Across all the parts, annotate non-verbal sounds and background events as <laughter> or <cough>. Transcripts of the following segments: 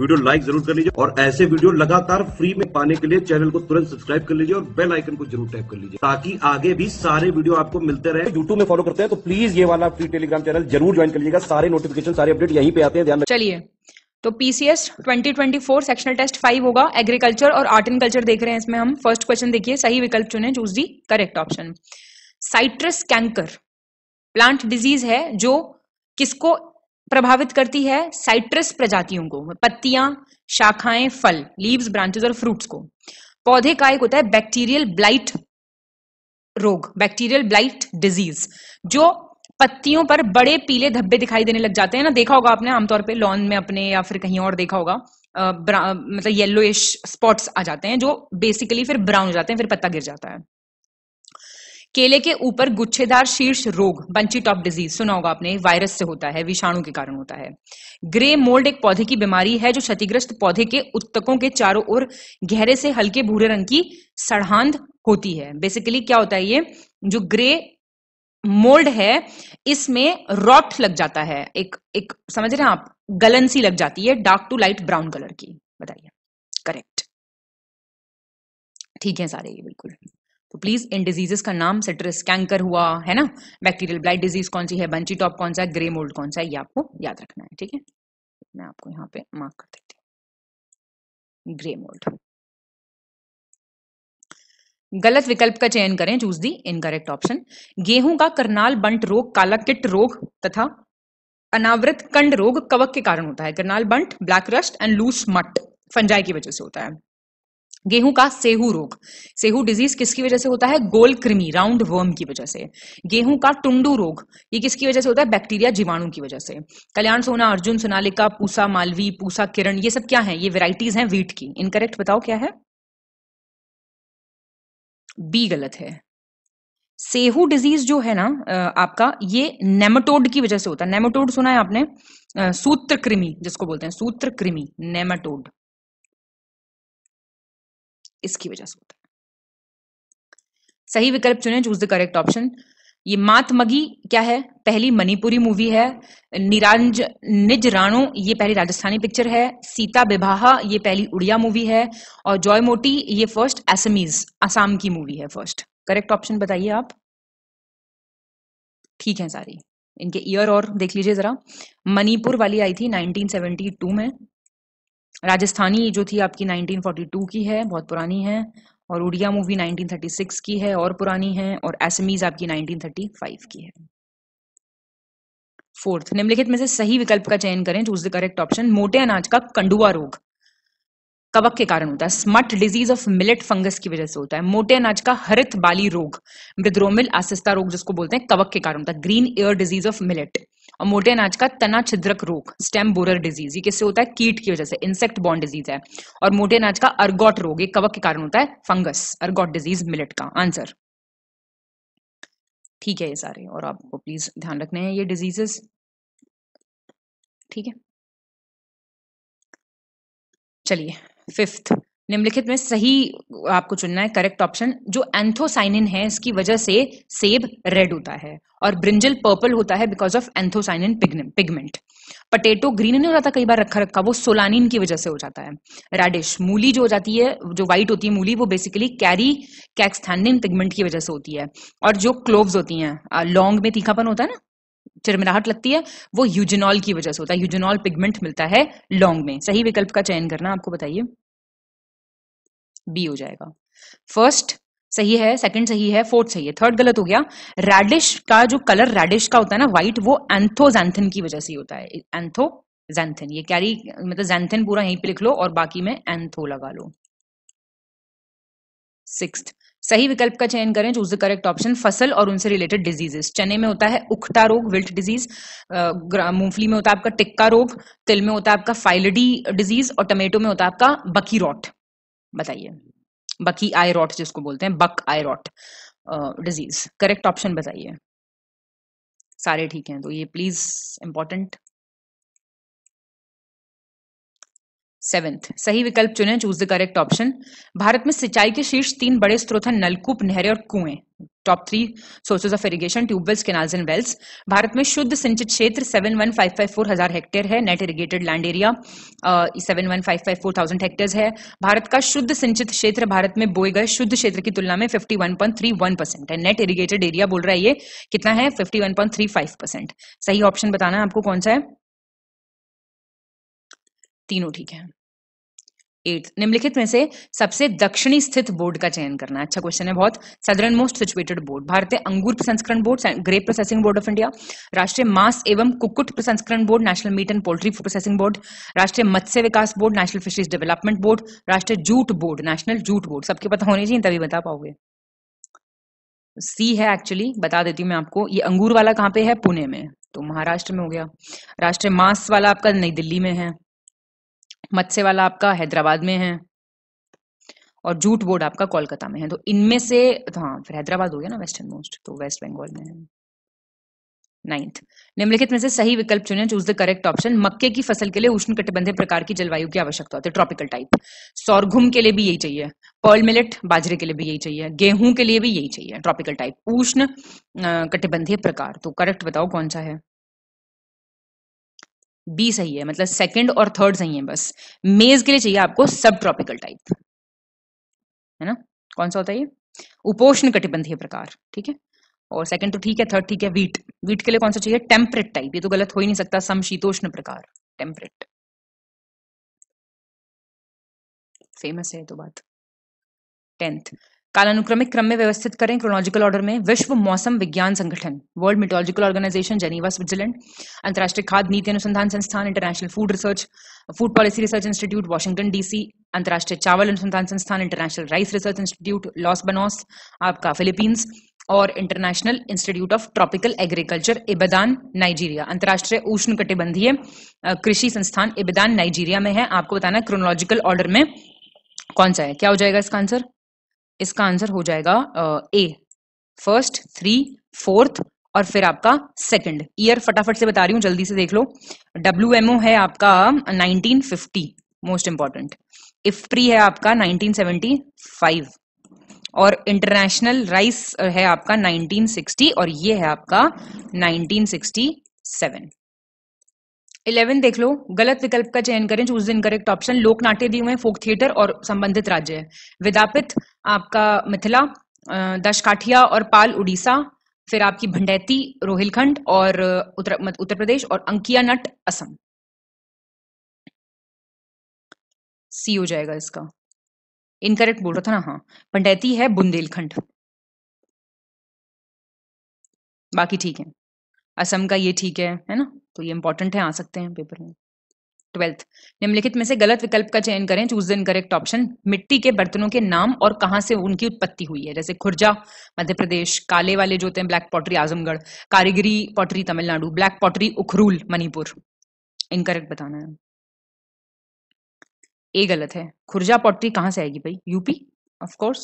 Video like जरूर कर लीजिए और ऐसे वीडियो लगातार फ्री में पाने के लिए चैनल को तुरंत सब्सक्राइब कर लीजिए और बेल आइकन को जरूर टैप कर लीजिए ताकि आगे भी सारे वीडियो आपको मिलते रहे यूट्यूब में फॉलो करते हैं तो प्लीज ये वाला फ्री टेलीग्राम चैनल जरूर ज्वाइन कर लीजिएगा सारे नोटिफिकेशन सारे अपडेट यहीं पे आते हैं ध्यान चलिए तो पीसीएस 2024 सेक्शनल टेस्ट फाइव होगा एग्रीकल्चर और आर्ट एंड कल्चर देख रहे हैं इसमें हम फर्स्ट क्वेश्चन देखिए सही विकल्प चुने choose the correct option citrus canker plant disease है जो किसको प्रभावित करती है साइट्रस प्रजातियों को पत्तियां शाखाएं फल लीव्स ब्रांचेस और फ्रूट्स को पौधे का एक होता है बैक्टीरियल ब्लाइट रोग बैक्टीरियल ब्लाइट डिजीज जो पत्तियों पर बड़े पीले धब्बे दिखाई देने लग जाते हैं ना देखा होगा आपने आमतौर पे लॉन में अपने या फिर कहीं और देखा होगा मतलब येलोइश स्पॉट्स आ जाते हैं जो बेसिकली फिर ब्राउन हो जाते हैं फिर पत्ता गिर जाता है केले के ऊपर गुच्छेदार शीर्ष रोग बंची टॉप डिजीज सुना होगा आपने वायरस से होता है विषाणु के कारण होता है ग्रे मोल्ड एक पौधे की बीमारी है जो क्षतिग्रस्त पौधे के उत्तकों के चारों ओर गहरे से हल्के भूरे रंग की सड़हांध होती है बेसिकली क्या होता है ये जो ग्रे मोल्ड है इसमें रॉट लग जाता है एक एक समझ रहे हैं आप गलन सी लग जाती है dark to light brown colour की बताइए करेक्ट ठीक है सारे ये बिल्कुल तो प्लीज इन डिजीजेस का नाम सेट्रस कैंकर हुआ है ना बैक्टीरियल ब्लाइट डिजीज कौन सी है बंची टॉप कौन सा है ग्रे मोल्ड कौन सा है ये आपको याद रखना है ठीक है मैं आपको यहाँ पे मार्क कर देती हूँ ग्रे मोल्ड गलत विकल्प का चयन करें चूज दी इनकरेक्ट ऑप्शन गेहूं का करनाल बंट रोग काला किट रोग तथा अनावृत कंड रोग कवक के कारण होता है Karnal bunt black rust and loose smut fungi की वजह से होता है गेहूं का सेहू रोग सेहू डिजीज किसकी वजह से होता है गोल कृमि राउंड वर्म की वजह से गेहूं का टुंडू रोग ये किसकी वजह से होता है बैक्टीरिया जीवाणु की वजह से कल्याण सोना अर्जुन सोनालिका पूसा मालवी पूसा किरण ये सब क्या है ये वेराइटीज हैं वीट की इनकरेक्ट बताओ क्या है बी गलत है सेहू डिजीज जो है ना आपका ये नेमाटोड की वजह से होता है नेमाटोड सुना है आपने सूत्र कृमि जिसको बोलते हैं सूत्र कृमि नेमाटोड इसकी वजह से होता है सही विकल्प चुने चूज द करेक्ट ऑप्शन ये मातमगी क्या है पहली मणिपुरी मूवी है निरांज निज राणो ये पहली राजस्थानी पिक्चर है सीता विवाहा ये पहली उड़िया मूवी है और जॉय मोटी ये फर्स्ट एसमीज आसाम की मूवी है फर्स्ट करेक्ट ऑप्शन बताइए आप ठीक है सारी इनके ईयर और देख लीजिए जरा मणिपुर वाली आई थी 1972 में राजस्थानी जो थी आपकी 1942 की है बहुत पुरानी है और उड़िया मूवी 1936 की है और पुरानी है और एसमीज आपकी 1935 की है फोर्थ निम्नलिखित में से सही विकल्प का चयन करें चूज द करेक्ट ऑप्शन मोटे अनाज का कंडुआ रोग कवक के कारण होता है smut disease of millet fungus की वजह से होता है मोटे अनाज का हरित बाली रोग मृद्रोमिल आसिस्ता रोग जिसको बोलते हैं कवक के कारण होता है green ear disease of millet और मोटे अनाज का तना छिद्रक रोग स्टेम बोरर डिजीज ये किससे होता है कीट की वजह से इंसेक्ट बॉन्ड डिजीज है और मोटे अनाज का अर्गोट रोग ये कवक के कारण होता है फंगस अर्गोट डिजीज मिलेट का आंसर ठीक है ये सारे और आपको प्लीज ध्यान रखने हैं ये डिजीजेस ठीक है चलिए फिफ्थ निम्नलिखित में सही आपको चुनना है करेक्ट ऑप्शन जो एंथोसाइनिन है इसकी वजह से सेब रेड होता है और ब्रिंजल पर्पल होता है because of anthocyanin pigment potato green नहीं हो जाता कई बार रखा रखा वो सोलानिन की वजह से हो जाता है रेडिश मूली जो हो जाती है जो व्हाइट होती है मूली वो बेसिकली कैरी कैक्सथैंडिन पिगमेंट की वजह से होती है और जो क्लोव्स होती हैं लॉन्ग में तीखापन होता है ना चिरमिराहट लगती है वो यूजिनॉल की वजह से होता है यूजिनॉल पिगमेंट मिलता है लॉन्ग में सही विकल्प का चयन करना आपको बताइए बी हो जाएगा फर्स्ट सही है सेकंड सही है फोर्थ सही है थर्ड गलत हो गया रेडिश का जो कलर रेडिश का होता है ना व्हाइट वो एंथोजैंथन की वजह से होता है एंथो ये कैरी मतलब जैंथन पूरा यहीं पे लिख लो और बाकी में एंथो लगा लो सिक्स सही विकल्प का चयन करें चूज द करेक्ट ऑप्शन फसल और उनसे रिलेटेड डिजीजेस चने में होता है उखता रोग विल्ट डिजीज मूंगफली में होता है आपका टिक्का रोग तिल में होता है आपका फाइलडी डिजीज और टमेटो में होता है आपका बकी बताइए बकी आई रॉट जिसको बोलते हैं buck eye rot disease correct option बताइए सारे ठीक हैं तो ये प्लीज इंपॉर्टेंट सेवेंथ सही विकल्प चुने choose the correct option Bharat में सिंचाई के शीर्ष तीन बड़े स्रोत हैं नलकूप नहरें और कुएं top three sources of irrigation tubewells canals and wells Bharat में शुद्ध सिंचित क्षेत्र seven one five five four हजार हेक्टेयर है net irrigated land area seven one five five four thousand hectare है भारत का शुद्ध सिंचित क्षेत्र भारत में बोए गए शुद्ध क्षेत्र की तुलना में fifty one point three one percent है नेट इरिगेटेड एरिया बोल रहा है ये कितना है fifty one point three five percent सही ऑप्शन बताना है आपको कौन सा है तीनों ठीक है एट निम्नलिखित में से सबसे दक्षिणी स्थित बोर्ड का चयन करना अच्छा क्वेश्चन है बहुत सदरन मोस्ट सिचुएटेड बोर्ड भारतीय अंगूर प्रसंस्करण board grape processing board of India राष्ट्रीय मांस एवं कुकुट प्रसंस्करण board national meat and poultry processing board राष्ट्रीय मत्स्य विकास board national fisheries development board राष्ट्रीय jute board national jute board सबके पता होने चाहिए तभी बता पाओगे सी है एक्चुअली बता देती हूँ मैं आपको ये अंगूर वाला कहाँ पे है पुणे में तो महाराष्ट्र में हो गया राष्ट्रीय मांस वाला आपका नई दिल्ली में है मत्स्य वाला आपका हैदराबाद में है और जूट बोर्ड आपका कोलकाता में है तो इनमें से तो हाँ फिर हैदराबाद हो गया ना वेस्टर्न मोस्ट तो वेस्ट बंगाल में है नाइन्थ निम्नलिखित में से सही विकल्प चुने चूज द करेक्ट ऑप्शन मक्के की फसल के लिए उष्ण कटिबंधीय प्रकार की जलवायु की आवश्यकता होती है ट्रॉपिकल टाइप सौरघुम के लिए भी यही चाहिए पर्ल मिलेट बाजरे के लिए भी यही चाहिए गेहूं के लिए भी यही चाहिए ट्रॉपिकल टाइप उष्ण कटिबंधीय प्रकार तो करेक्ट बताओ कौन सा है बी सही है मतलब सेकंड और थर्ड सही है बस मेज के लिए चाहिए आपको सब ट्रॉपिकल टाइप है ना कौन सा होता है ये उपोष्ण कटिबंधीय प्रकार ठीक है और सेकंड तो ठीक है थर्ड ठीक है वीट वीट के लिए कौन सा चाहिए टेम्परेट टाइप ये तो गलत हो ही नहीं सकता समशीतोष्ण प्रकार टेम्परेट फेमस है तो बात टेंथ कालानुक्रमिक क्रम में व्यवस्थित करें क्रोनोलॉजिकल ऑर्डर में विश्व मौसम विज्ञान संगठन World Meteorological Organization Geneva Switzerland अंतर्राष्ट्रीय खाद्य नीति अनुसंधान संस्थान International Food Research Food Policy Research Institute Washington DC अंतर्राष्ट्रीय चावल अनुसंधान संस्थान International Rice Research Institute Los Banos आपका फिलीपींस और International Institute of Tropical Agriculture Ibadan Nigeria अंतर्राष्ट्रीय उष्ण कटिबंधीय कृषि संस्थान इबदान नाइजीरिया में है आपको बताना क्रोनोलॉजिकल ऑर्डर में कौन सा है क्या हो जाएगा इसका आंसर इसका आंसर हो जाएगा ए फर्स्ट थ्री फोर्थ और फिर आपका सेकंड ईयर फटाफट से बता रही हूं जल्दी से देख लो डब्ल्यू है आपका 1950 मोस्ट इंपॉर्टेंट इफ्प्री है आपका 1975 और इंटरनेशनल राइस है आपका 1960 और ये है आपका 1967 इलेवन देख लो गलत विकल्प का चयन करें चूज इन करेक्ट ऑप्शन लोक नाट्य दिए हुए फोक थिएटर और संबंधित राज्य है विदापित आपका मिथिला दशकाठिया और पाल उड़ीसा फिर आपकी भंडैती रोहिलखंड और उत्तर उत्तर प्रदेश और अंकिया नट असम सी हो जाएगा इसका इनकरेक्ट बोल रहा था ना हाँ पंडैती है बुंदेलखंड बाकी ठीक है असम का ये ठीक है है ना तो ये इंपॉर्टेंट है आ सकते हैं पेपर में ट्वेल्थ निम्नलिखित में से गलत विकल्प का चयन करें चूज द इनकरेक्ट ऑप्शन मिट्टी के बर्तनों के नाम और कहाँ से उनकी उत्पत्ति हुई है जैसे खुर्जा मध्य प्रदेश काले वाले जो होते हैं ब्लैक पॉटरी आजमगढ़ कारीगरी pottery Tamil Nadu black pottery Ukhrul Manipur incorrect बताना है ए गलत है खुर्जा पॉटरी कहां से आएगी भाई यूपी ऑफकोर्स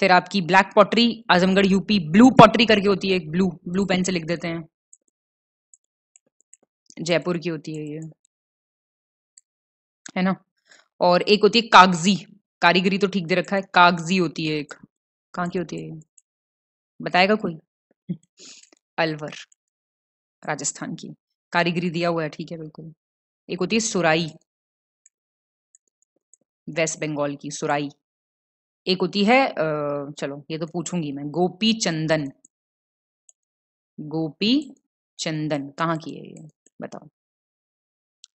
फिर आपकी black pottery Azamgarh UP blue pottery करके होती है एक ब्लू ब्लू पेन से लिख देते हैं जयपुर की होती है ये है ना और एक होती है कागजी कारीगरी तो ठीक दे रखा है कागजी होती है एक कहाँ की होती है ये बताएगा कोई अलवर राजस्थान की कारीगरी दिया हुआ है ठीक है बिल्कुल एक होती है सुराई वेस्ट बंगाल की सुराई एक होती है चलो ये तो पूछूंगी मैं गोपी चंदन गोपी चंदन कहाँ की है ये बताओ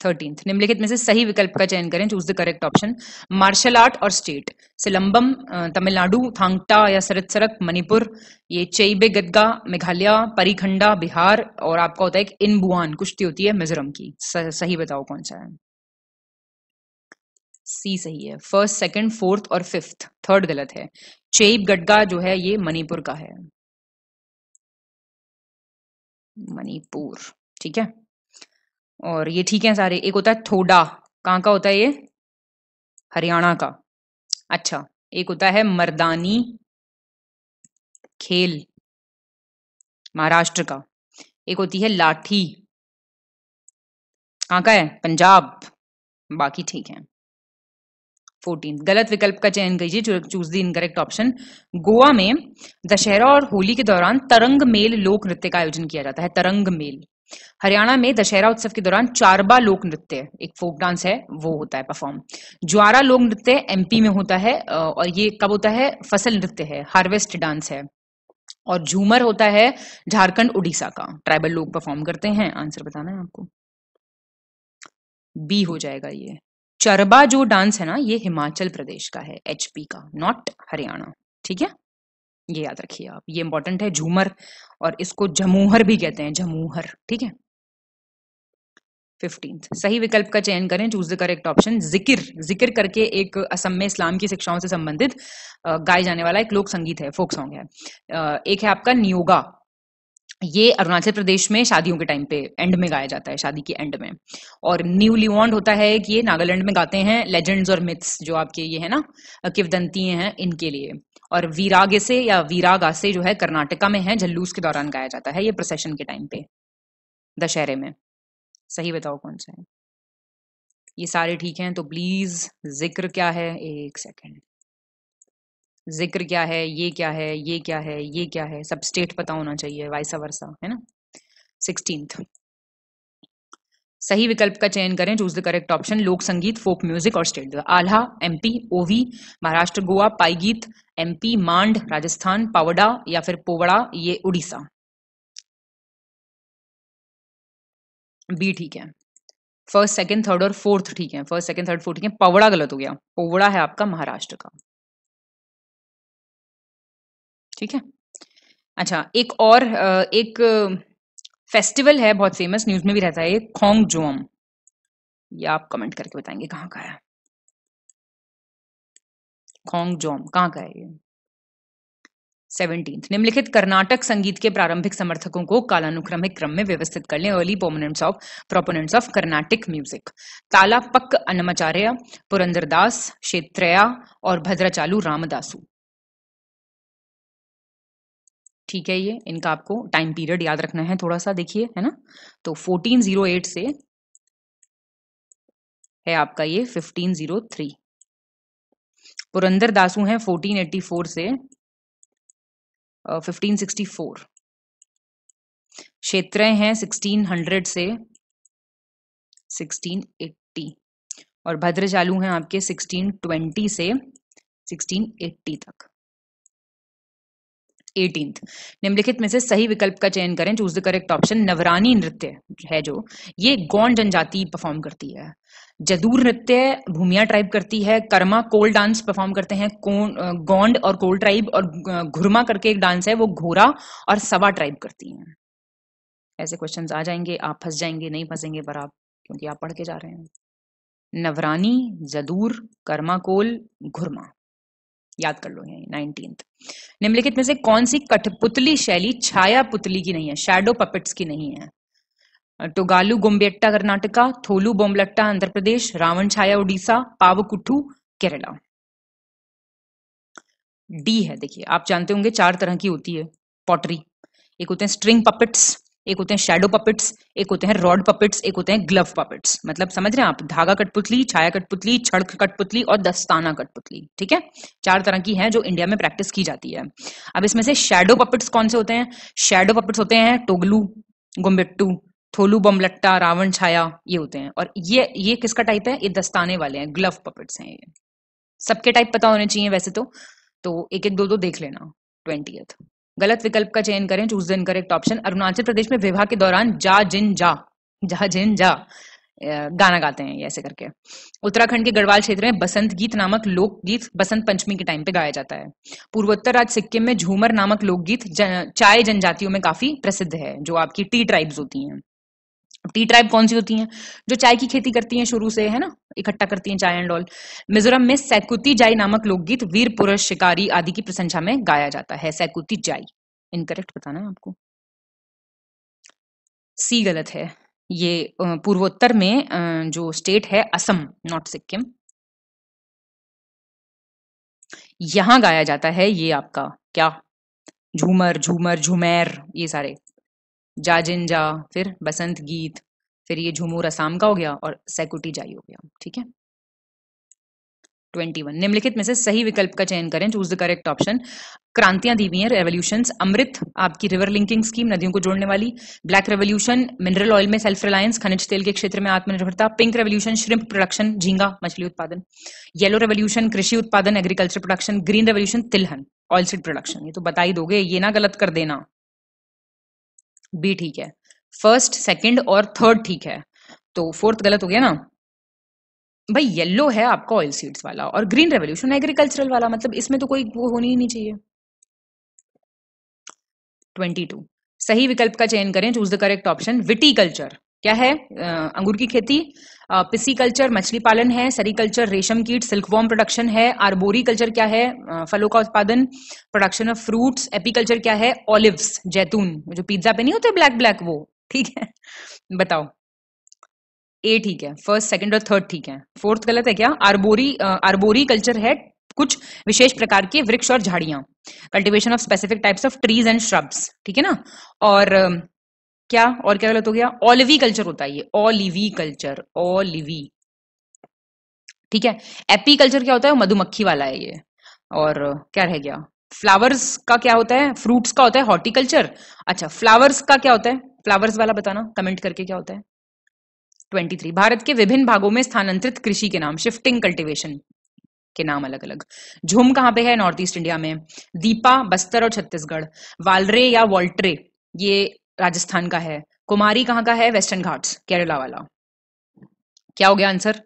थर्टींथ निम्नलिखित में से सही विकल्प का चयन करें choose the correct option martial art और स्टेट सिलंबम तमिलनाडु थांगटा या सरतसरक मणिपुर ये चेबे गदगा मेघालय परिखंडा बिहार और आपका होता है इन इनबुआन कुश्ती होती है मिजोरम की सही बताओ कौन सा है सी सही है फर्स्ट सेकंड फोर्थ और फिफ्थ थर्ड गलत है चेब गडगा जो है ये मणिपुर का है मणिपुर ठीक है और ये ठीक है सारे एक होता है थोडा कहाँ का होता है ये हरियाणा का अच्छा एक होता है मर्दानी खेल महाराष्ट्र का एक होती है लाठी कहाँ का है पंजाब बाकी ठीक है फोर्टीन गलत विकल्प का चयन कीजिए choose the incorrect option Goa में दशहरा और होली के दौरान तरंग मेल लोक नृत्य का आयोजन किया जाता है तरंग मेल हरियाणा में दशहरा उत्सव के दौरान चारबा लोक नृत्य एक फोक डांस है वो होता है परफॉर्म ज्वारा लोक नृत्य एमपी में होता है और ये कब होता है फसल नृत्य है हार्वेस्ट डांस है और झूमर होता है झारखंड उड़ीसा का ट्राइबल लोग परफॉर्म करते हैं आंसर बताना है आपको बी हो जाएगा ये चरबा जो डांस है ना ये हिमाचल प्रदेश का है एचपी का नॉट हरियाणा ठीक है ये याद रखिए आप ये इंपॉर्टेंट है झूमर और इसको जमूहर भी कहते हैं जमूहर ठीक है फिफ्टींथ सही विकल्प का चयन करें चूज द करेक्ट ऑप्शन जिक्र जिक्र करके एक असम में इस्लाम की शिक्षाओं से संबंधित गाए जाने वाला एक लोक संगीत है फोक सॉन्ग है एक है आपका नियोगा ये अरुणाचल प्रदेश में शादियों के टाइम पे एंड में गाया जाता है शादी के एंड में और न्यू लिवॉन्ड होता है कि ये नागालैंड में गाते हैं लेजेंड्स और मिथ्स जो आपके ये है ना किवदंती हैं इनके लिए और वीरागे से या वीरागा से जो है कर्नाटका में है जल्लूस के दौरान गाया जाता है ये प्रोसेशन के टाइम पे दशहरे में सही बताओ कौन सा है ये सारे ठीक हैं तो प्लीज जिक्र क्या है एक सेकेंड जिक्र क्या है ये क्या है ये क्या है ये क्या है सब स्टेट पता होना चाहिए वाइसा वर्सा है ना सिक्सटीन सही विकल्प का चयन करें चूज द करेक्ट ऑप्शन लोक संगीत फोक म्यूजिक और स्टेट आल्हा एमपी ओवी महाराष्ट्र गोवा पाईगीत एमपी मांड राजस्थान पावडा या फिर पोवड़ा ये उड़ीसा बी ठीक है फर्स्ट सेकंड थर्ड और फोर्थ ठीक है फर्स्ट सेकंड थर्ड फोर्थ ठीक है पवड़ा गलत हो गया पोवड़ा है आपका महाराष्ट्र का ठीक है अच्छा एक और एक फेस्टिवल है बहुत फेमस न्यूज में भी रहता है खोंग जोम ये आप कमेंट करके बताएंगे कहाँ का है खोंग जोम कहाँ का है ये सेवनटीन निम्नलिखित कर्नाटक संगीत के प्रारंभिक समर्थकों को कालानुक्रमिक क्रम में व्यवस्थित कर लें early proponents of proponents of Carnatic music Tallapaka Annamacharya Purandaradasa Kshetrayya और भद्राचालू रामदासु ठीक है ये इनका आपको टाइम पीरियड याद रखना है थोड़ा सा देखिए है ना तो 1408 से है आपका ये 1503 पुरंदर दासू है 1484 से uh, 1564 क्षेत्र हैं 1600 से 1680 और भद्र चालू हैं आपके 1620 से 1680 तक एटीन निम्नलिखित में से सही विकल्प का चयन करें चूज द करेक्ट ऑप्शन नवरानी नृत्य है जो ये गौंड जनजाति परफॉर्म करती है जदूर नृत्य भूमिया ट्राइब करती है कर्मा कोल डांस परफॉर्म करते हैं गौंड और कोल ट्राइब और घुरमा करके एक डांस है वो घोरा और सवा ट्राइब करती हैं ऐसे क्वेश्चन आ जाएंगे आप फंस जाएंगे नहीं फंसेंगे पर आप क्योंकि आप पढ़ के जा रहे हैं नवरानी जदूर कर्मा कोल घुरमा याद कर लो यही नाइनटीन निम्नलिखित में से कौन सी कठपुतली शैली छाया पुतली की नहीं है शेडो पपेट्स की नहीं है टोगालू गोम्बेट्टा कर्नाटका थोलू बोमलट्टा आंध्र प्रदेश रावण छाया उड़ीसा पावकुटू केरला डी है देखिए आप जानते होंगे चार तरह की होती है पॉटरी एक होते हैं स्ट्रिंग पपेट्स एक होते हैं शेडो पपेट्स एक होते हैं रॉड पपेट्स एक होते हैं ग्लव पपेट्स मतलब समझ रहे हैं आप धागा कटपुतली छाया कटपुतली छड़क कटपुतली और दस्ताना कटपुतली ठीक है चार तरह की हैं जो इंडिया में प्रैक्टिस की जाती है अब इसमें से शेडो पपेट्स कौन से होते हैं शेडो पपेट्स होते हैं टोगलू गुम्बिट्टू थोलू बमलट्टा रावण छाया ये होते हैं और ये ये किसका टाइप है ये दस्ताने वाले हैं ग्लव पपेट्स हैं ये सबके टाइप पता होने चाहिए वैसे तो तो एक एक दो दो देख लेना ट्वेंटी गलत विकल्प का चयन करें choose the correct option Arunachal Pradesh में विवाह के दौरान जा जिन जा जा जिन जा गाना गाते हैं ऐसे करके उत्तराखंड के गढ़वाल क्षेत्र में बसंत गीत नामक लोकगीत बसंत पंचमी के टाइम पे गाया जाता है पूर्वोत्तर राज्य सिक्किम में झूमर नामक लोकगीत चाय जनजातियों में काफी प्रसिद्ध है जो आपकी टी ट्राइब्स होती हैं टी ट्राइब कौन सी होती हैं जो चाय की खेती करती हैं शुरू से है ना इकट्ठा करती हैं चाय एंड ऑल मिजोरम में सैकुती जाय नामक लोकगीत वीर पुरुष शिकारी आदि की प्रशंसा में गाया जाता है सैकुती जाय इनकरेक्ट बताना आपको सी गलत है ये पूर्वोत्तर में जो स्टेट है असम नॉट सिक्किम यहां गाया जाता है ये आपका क्या झूमर झूमर झुमैर ये सारे जा फिर बसंत गीत फिर ये झुमूर असाम का हो गया और सैकुटी जाई हो गया ठीक है 21 निम्नलिखित में से सही विकल्प का चयन करें चूज द करेक्ट ऑप्शन क्रांतियां दी हुई हैं रेवोल्यूशन अमृत आपकी रिवर लिंकिंग स्कीम नदियों को जोड़ने वाली ब्लैक रेवोल्यूशन मिनरल ऑयल में सेल्फ रिलायंस खनिज तेल के क्षेत्र में आत्मनिर्भरता पिंक रेवोल्यूशन श्रिम्प प्रोडक्शन झींगा मछली उत्पादन येलो रेवोल्यूशन कृषि उत्पादन एग्रीकल्चर प्रोडक्शन ग्रीन रेवोल्यूशन तिलहन ऑयल सीड प्रोडक्शन ये तो बताई दोगे ये ना गलत कर देना बी ठीक है फर्स्ट सेकंड और थर्ड ठीक है तो फोर्थ गलत हो गया ना भाई येलो है आपका ऑयल सीड्स वाला और ग्रीन रेवोल्यूशन एग्रीकल्चरल वाला मतलब इसमें तो कोई वो होनी ही नहीं चाहिए ट्वेंटी टू सही विकल्प का चयन करें choose the correct option viticulture क्या है अंगूर की खेती पिसी कल्चर मछली पालन है सरी कल्चर रेशम कीट सिल्कवॉर्म प्रोडक्शन है आर्बोरी कल्चर क्या है फलों का उत्पादन प्रोडक्शन ऑफ फ्रूट्स एपीकल्चर क्या है ऑलिव्स जैतून जो पिज्जा पे नहीं होते ब्लैक ब्लैक वो ठीक है बताओ ए ठीक है फर्स्ट सेकंड और थर्ड ठीक है फोर्थ गलत है क्या आर्बोरी आर्बोरी कल्चर है कुछ विशेष प्रकार के वृक्ष और झाड़ियां cultivation of specific types of trees and shrubs ठीक है ना और क्या और क्या गलत हो गया ऑलिवी कल्चर होता है ये ऑलिवी कल्चर ओलिवी ठीक है एपी कल्चर क्या होता है मधुमक्खी वाला है ये और क्या रह गया फ्लावर्स का क्या होता है फ्रूट्स का होता है हॉर्टिकल्चर अच्छा फ्लावर्स का क्या होता है फ्लावर्स वाला बताना कमेंट करके क्या होता है 23 भारत के विभिन्न भागों में स्थानांतरित कृषि के नाम शिफ्टिंग कल्टिवेशन के नाम अलग अलग झूम कहाँ पे है नॉर्थ ईस्ट इंडिया में दीपा बस्तर और छत्तीसगढ़ वालरे या वॉल्ट्रे ये राजस्थान का है कुमारी कहाँ का है वेस्टर्न घाट्स केरला वाला क्या हो गया आंसर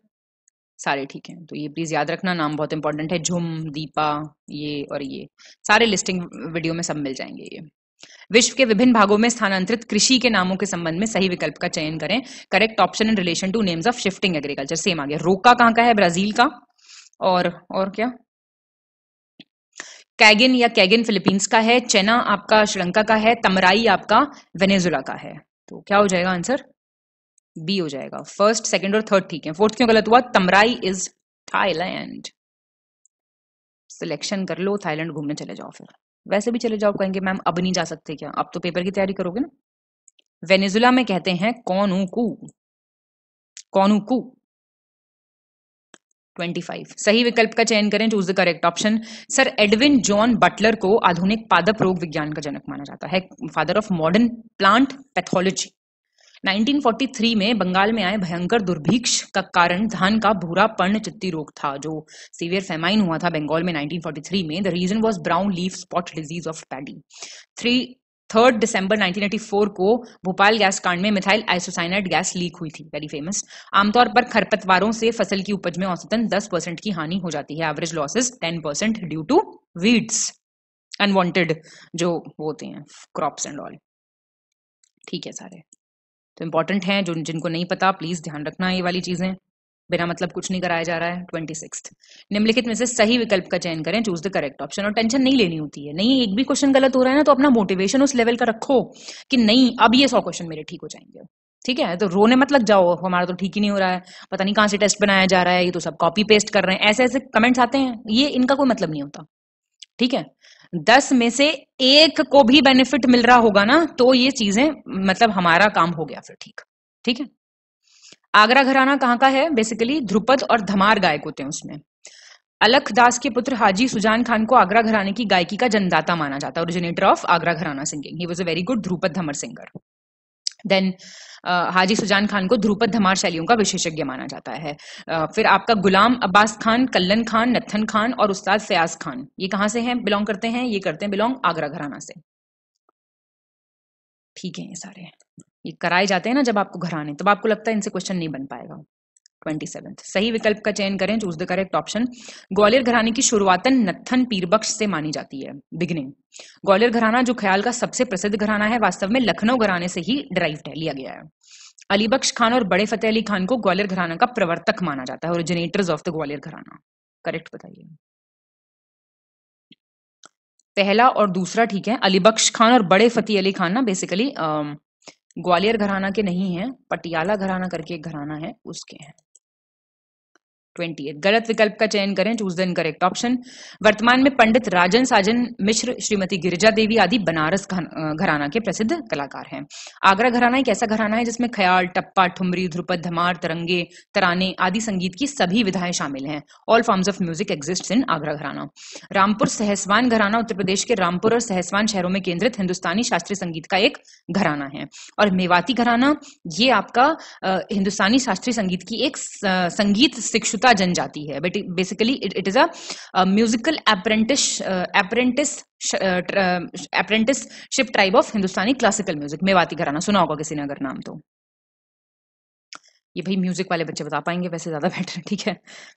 सारे ठीक हैं तो ये प्लीज़ याद रखना नाम बहुत इंपॉर्टेंट है झुम दीपा ये और ये सारे लिस्टिंग वीडियो में सब मिल जाएंगे ये विश्व के विभिन्न भागों में स्थानांतरित कृषि के नामों के संबंध में सही विकल्प का चयन करें correct option in relation to names of shifting agriculture same आ गया रोका कहाँ का है ब्राजील का और और क्या कैगिन या कैगिन फिलीपींस का है चेना आपका श्रीलंका का है तमराई आपका वेनेजुला का है तो क्या हो जाएगा आंसर बी हो जाएगा फर्स्ट सेकंड और थर्ड ठीक है फोर्थ क्यों गलत हुआ तमराई इज थाईलैंड सिलेक्शन कर लो थाईलैंड घूमने चले जाओ फिर वैसे भी चले जाओ कहेंगे मैम अब नहीं जा सकते क्या अब तो पेपर की तैयारी करोगे ना वेनेजुला में कहते हैं कौन कू 25 सही विकल्प का चयन करें choose the correct option sir Edwin John Butler को आधुनिक पादप रोग विज्ञान का जनक माना जाता है father of modern plant pathology 1943 में बंगाल में आए भयंकर दुर्भिक्ष का कारण धान का भूरा पर्ण चित्ती रोग था जो सीवियर फेमाइन हुआ था बंगाल में 1943 में the reason was brown leaf spot disease of paddy three third दिसंबर 1984 को भोपाल गैस कांड में मिथाइल आइसोसाइनाइड गैस लीक हुई थी वेरी फेमस आमतौर पर खरपतवारों से फसल की उपज में औसतन 10 परसेंट की हानि हो जाती है average losses 10 percent due to weeds unwanted जो होते हैं क्रॉप्स एंड ऑल ठीक है सारे तो इंपॉर्टेंट है जो जिनको नहीं पता प्लीज ध्यान रखना ये वाली चीजें बिना मतलब कुछ नहीं कराया जा रहा है ट्वेंटी सिक्स निम्नलिखित में से सही विकल्प का चयन करें चूज द करेक्ट ऑप्शन और टेंशन नहीं लेनी होती है नहीं एक भी क्वेश्चन गलत हो रहा है ना तो अपना मोटिवेशन उस लेवल का रखो कि नहीं अब ये सौ क्वेश्चन मेरे ठीक हो जाएंगे ठीक है तो रोने मत लग जाओ हमारा तो ठीक ही नहीं हो रहा है पता नहीं कहाँ से टेस्ट बनाया जा रहा है ये तो सब कॉपी पेस्ट कर रहे हैं ऐसे ऐसे कमेंट्स आते हैं ये इनका कोई मतलब नहीं होता ठीक है दस में से एक को भी बेनिफिट मिल रहा होगा ना तो ये चीजें मतलब हमारा काम हो गया फिर ठीक ठीक है आगरा घराना कहाँ का है बेसिकली ध्रुपद और धमार गायक होते हैं उसमें अलख दास के पुत्र हाजी सुजान खान को आगरा घराने की गायकी का जन्मदाता माना जाता है originator of Agra gharana singing he was a very good dhrupad dhamar singer then Haji Sujan Khan को ध्रुपद धमार शैलियों का विशेषज्ञ माना जाता है फिर आपका गुलाम अब्बास खान कल्लन खान नत्थन खान और उस्ताद फयाज खान ये कहाँ से हैं बिलोंग करते हैं ये करते हैं बिलोंग आगरा घराना से ठीक है ये सारे ये कराए जाते हैं ना जब आपको घर आने तब तो आपको लगता है इनसे क्वेश्चन नहीं बन पाएगा ट्वेंटी सेवेंथ सही विकल्प का चयन करें choose the correct option Gwalior घराने की शुरुआतन नत्थन पीरबक्श से मानी जाती है बिगनिंग ग्वालियर घराना जो ख्याल का सबसे प्रसिद्ध घराना है वास्तव में लखनऊ घराने से ही डराइव लिया गया है अलीबख्श खान और बड़े फतेह अली खान को ग्वालियर घराना का प्रवर्तक माना जाता है ओरिजिनेटर्स ऑफ द ग्वालियर घराना करेक्ट बताइए पहला और दूसरा ठीक है अलीबख्श खान और बड़े फतेह अली खान ना बेसिकली ग्वालियर घराना के नहीं है पटियाला घराना करके एक घराना है उसके हैं ट्वेंटी एट गलत विकल्प का चयन करें चूज द इनकरेक्ट ऑप्शन वर्तमान में पंडित राजन साजन मिश्र श्रीमती गिरिजा देवी आदि बनारस घराना के प्रसिद्ध कलाकार हैं आगरा घराना एक ऐसा घराना है जिसमें ख्याल टप्पा ठुमरी ध्रुपद धमार तरंगे तराने आदि संगीत की सभी विधाएं शामिल हैं all forms of music exist in Agra gharana Rampur Sahaswan घराना उत्तर प्रदेश के रामपुर और सहसवान शहरों में केंद्रित हिंदुस्तानी शास्त्रीय संगीत का एक घराना है और मेवाती घराना ये आपका हिंदुस्तानी शास्त्रीय संगीत की एक संगीत शिक्षु शिल्पा जनजाति है but basically it it is a musical apprentice apprentice apprenticeship tribe of Hindustani classical music Mewati gharana सुना होगा किसी ने अगर नाम तो ये भाई म्यूजिक वाले बच्चे बता पाएंगे वैसे ज्यादा बेटर है ठीक है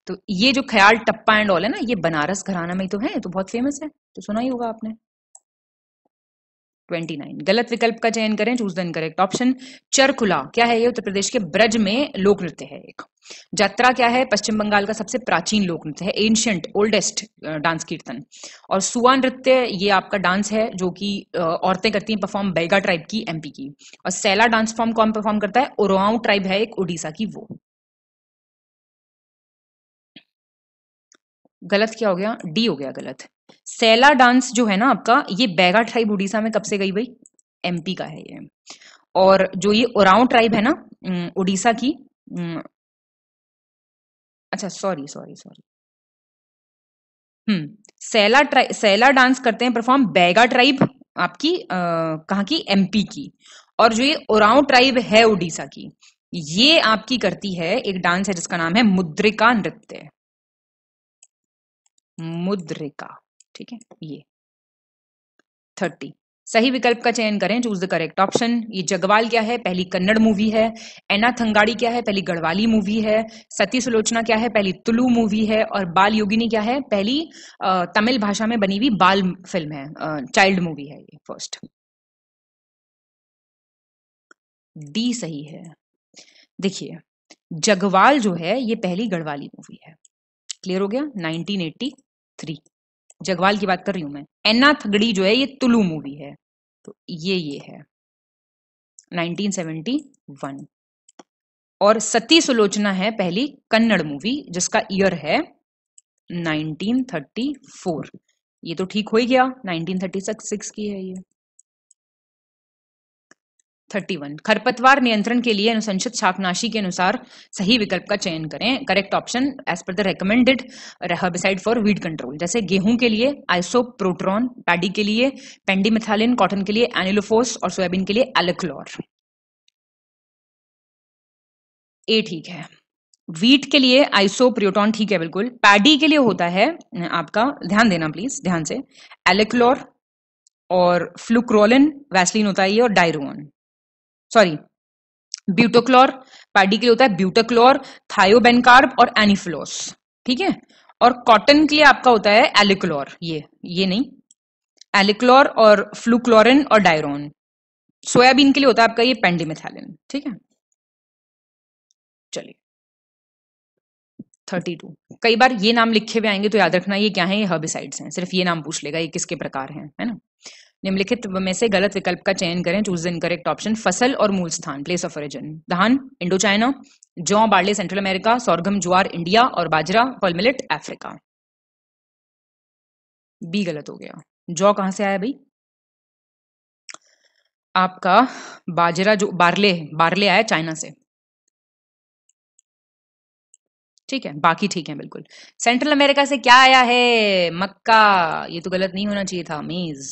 तो ये जो ख्याल टप्पा एंड ऑल है ना ये बनारस घराना में तो है तो बहुत फेमस है तो सुना ही होगा आपने 29 गलत विकल्प का चयन करें choose the correct option Charkula क्या है ये उत्तर प्रदेश के ब्रज में लोक नृत्य है एक जत्रा क्या है पश्चिम बंगाल का सबसे प्राचीन लोक नृत्य है एंशियंट ओल्डेस्ट डांस कीर्तन और सुआ नृत्य ये आपका डांस है जो कि औरतें करती हैं परफॉर्म बैगा ट्राइब की एमपी की और सैला डांस फॉर्म कौन परफॉर्म करता है ओरवाऊ ट्राइब है एक उड़ीसा की वो गलत क्या हो गया डी हो गया गलत सैला डांस जो है ना आपका ये बैगा ट्राइब उड़ीसा में कब से गई भाई एमपी का है ये और जो ये ओराव ट्राइब है ना उड़ीसा की अच्छा sorry sorry sorry hmm Saila tribe Saila dance करते हैं परफॉर्म बैगा ट्राइब आपकी कहाँ की एमपी की और जो ये उराव ट्राइब है उड़ीसा की ये आपकी करती है एक डांस है जिसका नाम है मुद्रिका नृत्य मुद्रिका ठीक है ये थर्टी सही विकल्प का चयन करें चूज द करेक्ट ऑप्शन ये जगवाल क्या है पहली कन्नड़ मूवी है एना थंगाड़ी क्या है पहली गढ़वाली मूवी है सती सुलोचना क्या है पहली तुलु मूवी है और बाल योगिनी क्या है पहली तमिल भाषा में बनी हुई बाल फिल्म है चाइल्ड मूवी है ये फर्स्ट डी सही है देखिए जगवाल जो है ये पहली गढ़वाली मूवी है क्लियर हो गया 1983 जगवाल की बात कर रही हूं मैं एना थगड़ी जो है ये तुलू मूवी है तो ये ये है 1971 और सती सुलोचना है पहली कन्नड़ मूवी जिसका ईयर है 1934 ये तो ठीक हो ही गया 1936 की है ये थर्टी वन खरपतवार नियंत्रण के लिए अनुसंसित शाकनाशी के अनुसार सही विकल्प का चयन करें correct option as per the recommended herbicide for weed control जैसे गेहूं के लिए आइसोप्रोट्रॉन पैडी के लिए पेंडीमिथालिन कॉटन के लिए एनिलोफोस और सोयाबीन के लिए एलक्लोर ए ठीक है वीट के लिए आइसोप्रियोटॉन ठीक है बिल्कुल पैडी के लिए होता है आपका ध्यान देना प्लीज ध्यान से एलेक्लोर और फ्लुक्रोलिन वैसलिन होता है ये और डायरोन सॉरी ब्यूटोक्लोर पैडी के लिए होता है ब्यूटोक्लोर थायोबेनकार्ब और एनिफ्लोस ठीक है और कॉटन के लिए आपका होता है एलिक्लोर ये ये नहीं एलिक्लोर और फ्लूक्लोरिन और डायरोन सोयाबीन के लिए होता है आपका ये पेंडिमिथैलिन ठीक है चलिए थर्टी टू कई बार ये नाम लिखे हुए आएंगे तो याद रखना ये क्या है ये हर्बिसाइड्स हैं सिर्फ ये नाम पूछ लेगा ये किसके प्रकार हैं है ना निम्नलिखित में से गलत विकल्प का चयन करें चूज इन करेक्ट ऑप्शन फसल और मूल स्थान प्लेस ऑफ ओरिजिन धान इंडो चाइना जौ बार्ले सेंट्रल अमेरिका सौरगम ज्वार इंडिया और बाजरा पलमिलिट अफ्रीका बी गलत हो गया जौ कहाँ से आया भाई आपका बाजरा जो बार्ले बार्ले आया चाइना से ठीक है बाकी ठीक है बिल्कुल सेंट्रल अमेरिका से क्या आया है मक्का ये तो गलत नहीं होना चाहिए था मेज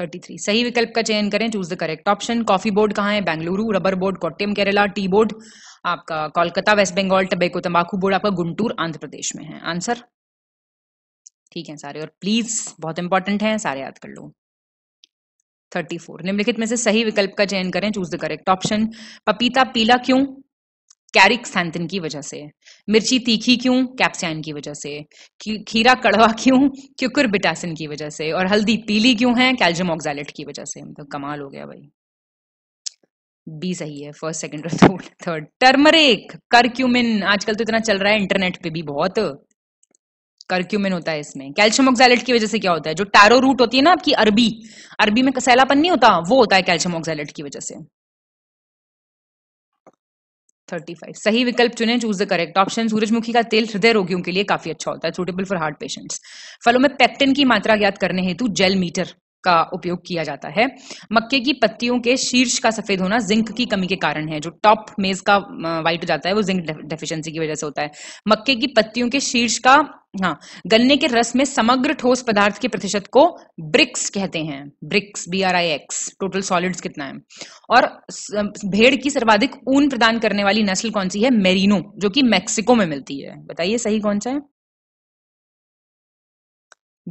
33 सही विकल्प का चयन करें choose the correct option coffee board कहाँ है Bengaluru rubber board Kottayam Kerala tea board आपका कोलकाता वेस्ट बंगाल टबेको तंबाकू बोर्ड आपका गुंटूर आंध्र प्रदेश में है आंसर ठीक है सारे और प्लीज बहुत इंपॉर्टेंट है सारे याद कर लो 34 निम्नलिखित में से सही विकल्प का चयन करें चूज द करेक्ट ऑप्शन पपीता पीला क्यों कैरिक सैंथिन की वजह से मिर्ची तीखी क्यों कैप्सियन की वजह से खीरा कड़वा क्यों बिटासिन की वजह से और हल्दी पीली क्यों है कैल्शियम ऑक्सैलेट की वजह से तो कमाल हो गया भाई बी सही है फर्स्ट सेकंड और थर्ड टर्मरिक करक्यूमिन आजकल तो इतना चल रहा है इंटरनेट पे भी बहुत करक्यूमिन होता है इसमें कैल्शियम ऑक्सैलेट की वजह से क्या होता है जो टैरो रूट होती है ना आपकी अरबी अरबी में कसैला पन्नी होता वो होता है कैल्शियम ऑक्सैलेट की वजह से 35 सही विकल्प चुने चूज द करेक्ट ऑप्शन सूरजमुखी का तेल हृदय रोगियों के लिए काफी अच्छा होता है सूटेबल फॉर हार्ट पेशेंट्स फलों में पेक्टिन की मात्रा ज्ञात करने हेतु जेल मीटर का उपयोग किया जाता है मक्के की पत्तियों के शीर्ष का सफेद होना जिंक की कमी के कारण है जो टॉप मेज का वाइट हो जाता है वो जिंक डेफिशिएंसी की वजह से होता है मक्के की पत्तियों के शीर्ष का हाँ गन्ने के रस में समग्र ठोस पदार्थ के प्रतिशत को ब्रिक्स कहते हैं brix B R I X total solids कितना है और भेड़ की सर्वाधिक ऊन प्रदान करने वाली नस्ल कौन सी है मेरिनो जो कि मैक्सिको में मिलती है बताइए सही कौन सा है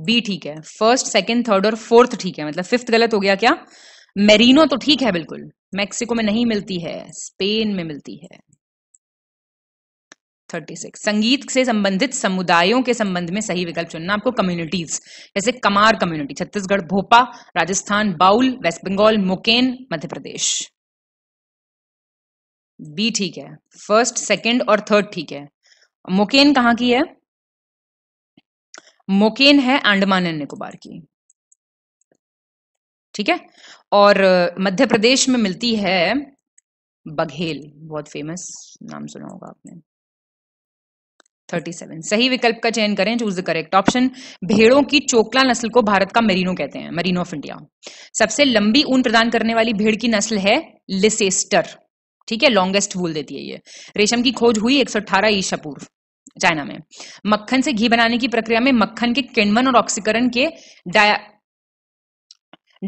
बी ठीक है फर्स्ट सेकंड थर्ड और फोर्थ ठीक है मतलब फिफ्थ गलत हो गया क्या मेरिनो तो ठीक है बिल्कुल मैक्सिको में नहीं मिलती है स्पेन में मिलती है थर्टी सिक्स संगीत से संबंधित समुदायों के संबंध में सही विकल्प चुनना आपको कम्युनिटीज जैसे कमार कम्युनिटी छत्तीसगढ़ भोपा राजस्थान बाउल वेस्ट बंगाल मुकेन मध्य प्रदेश बी ठीक है फर्स्ट सेकंड और थर्ड ठीक है मुकेन कहाँ की है मोकेन है अंडमान एंड निकोबार की ठीक है और मध्य प्रदेश में मिलती है बघेल बहुत फेमस नाम सुना होगा आपने 37 सही विकल्प का चयन करें चूज द करेक्ट ऑप्शन भेड़ों की चोकला नस्ल को भारत का मरीनो कहते हैं मरीनो ऑफ इंडिया सबसे लंबी ऊन प्रदान करने वाली भेड़ की नस्ल है लिसेस्टर ठीक है लॉन्गेस्ट वूल देती है ये रेशम की खोज हुई एक सौ अठारह पूर्व चाइना में मक्खन से घी बनाने की प्रक्रिया में मक्खन के किण्वन और ऑक्सीकरण के डाया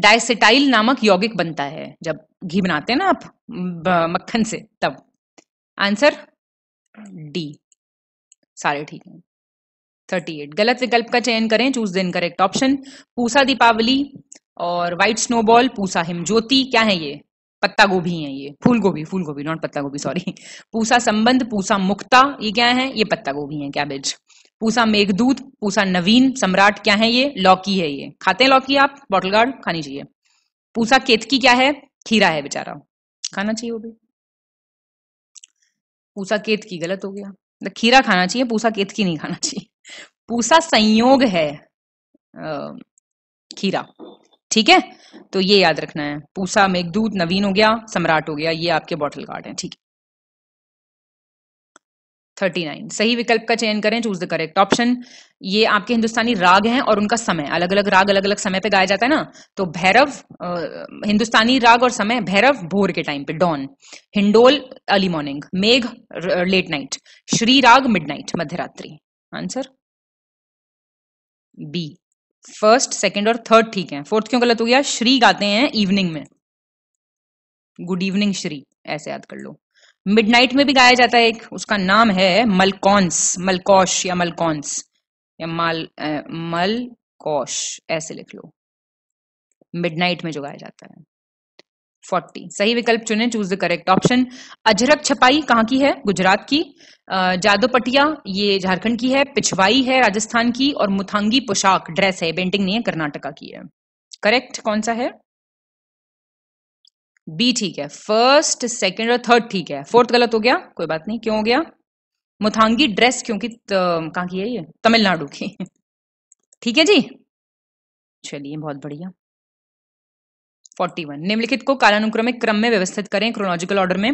डायसेटाइल नामक यौगिक बनता है जब घी बनाते हैं ना आप मक्खन से तब आंसर डी सारे ठीक है थर्टी एट गलत विकल्प का चयन करें चूज दिन करेक्ट ऑप्शन पूसा दीपावली और व्हाइट स्नोबॉल पूसा हिमज्योति क्या है ये पत्ता गोभी है ये फूल गोभी फूल गोभी नॉट पत्ता गोभी सॉरी पूसा संबंध पूसा मुक्ता ये क्या है ये पत्ता गोभी है कैबेज पूसा मेघदूत पूसा नवीन सम्राट क्या है ये लौकी है ये खाते हैं लौकी आप बॉटल गार्ड खानी चाहिए पूसा केतकी क्या है खीरा है बेचारा खाना चाहिए वो भी पूसा केतकी गलत हो गया मतलब खीरा खाना चाहिए पूसा केतकी नहीं खाना चाहिए पूसा संयोग है खीरा ठीक है तो ये याद रखना है पूसा मेघदूत नवीन हो गया सम्राट हो गया ये आपके बॉटल कार्ड है ठीक है थर्टी नाइन सही विकल्प का चयन करें चूज द करेक्ट ऑप्शन ये आपके हिंदुस्तानी राग हैं और उनका समय अलग अलग राग अलग अलग समय पे गाया जाता है ना तो भैरव हिंदुस्तानी राग और समय भैरव भोर के टाइम पे dawn Hindol early morning Megh late night Shri Raag mid night मध्यरात्रि आंसर बी फर्स्ट सेकेंड और थर्ड ठीक है फोर्थ क्यों गलत हो गया श्री गाते हैं इवनिंग में गुड इवनिंग श्री ऐसे याद कर लो मिडनाइट में भी गाया जाता है एक उसका नाम है मलकॉन्स मलकौश या मलकॉन्स या माल मलकौश ऐसे लिख लो मिडनाइट में जो गाया जाता है फोर्टी सही विकल्प चुने choose the correct option Ajrakh छपाई कहाँ की है गुजरात की जादोपटिया ये झारखंड की है पिछवाई है राजस्थान की और मुथांगी पोशाक ड्रेस है पेंटिंग नहीं है कर्नाटका की है करेक्ट कौन सा है बी ठीक है फर्स्ट सेकंड और थर्ड ठीक है फोर्थ गलत हो गया कोई बात नहीं क्यों हो गया मुथांगी ड्रेस क्योंकि कहाँ की है ये तमिलनाडु की <laughs> ठीक है जी चलिए बहुत बढ़िया फोर्टी वन निम्नलिखित को कालानुक्रमिक क्रम में व्यवस्थित करें क्रोनोलॉजिकल ऑर्डर में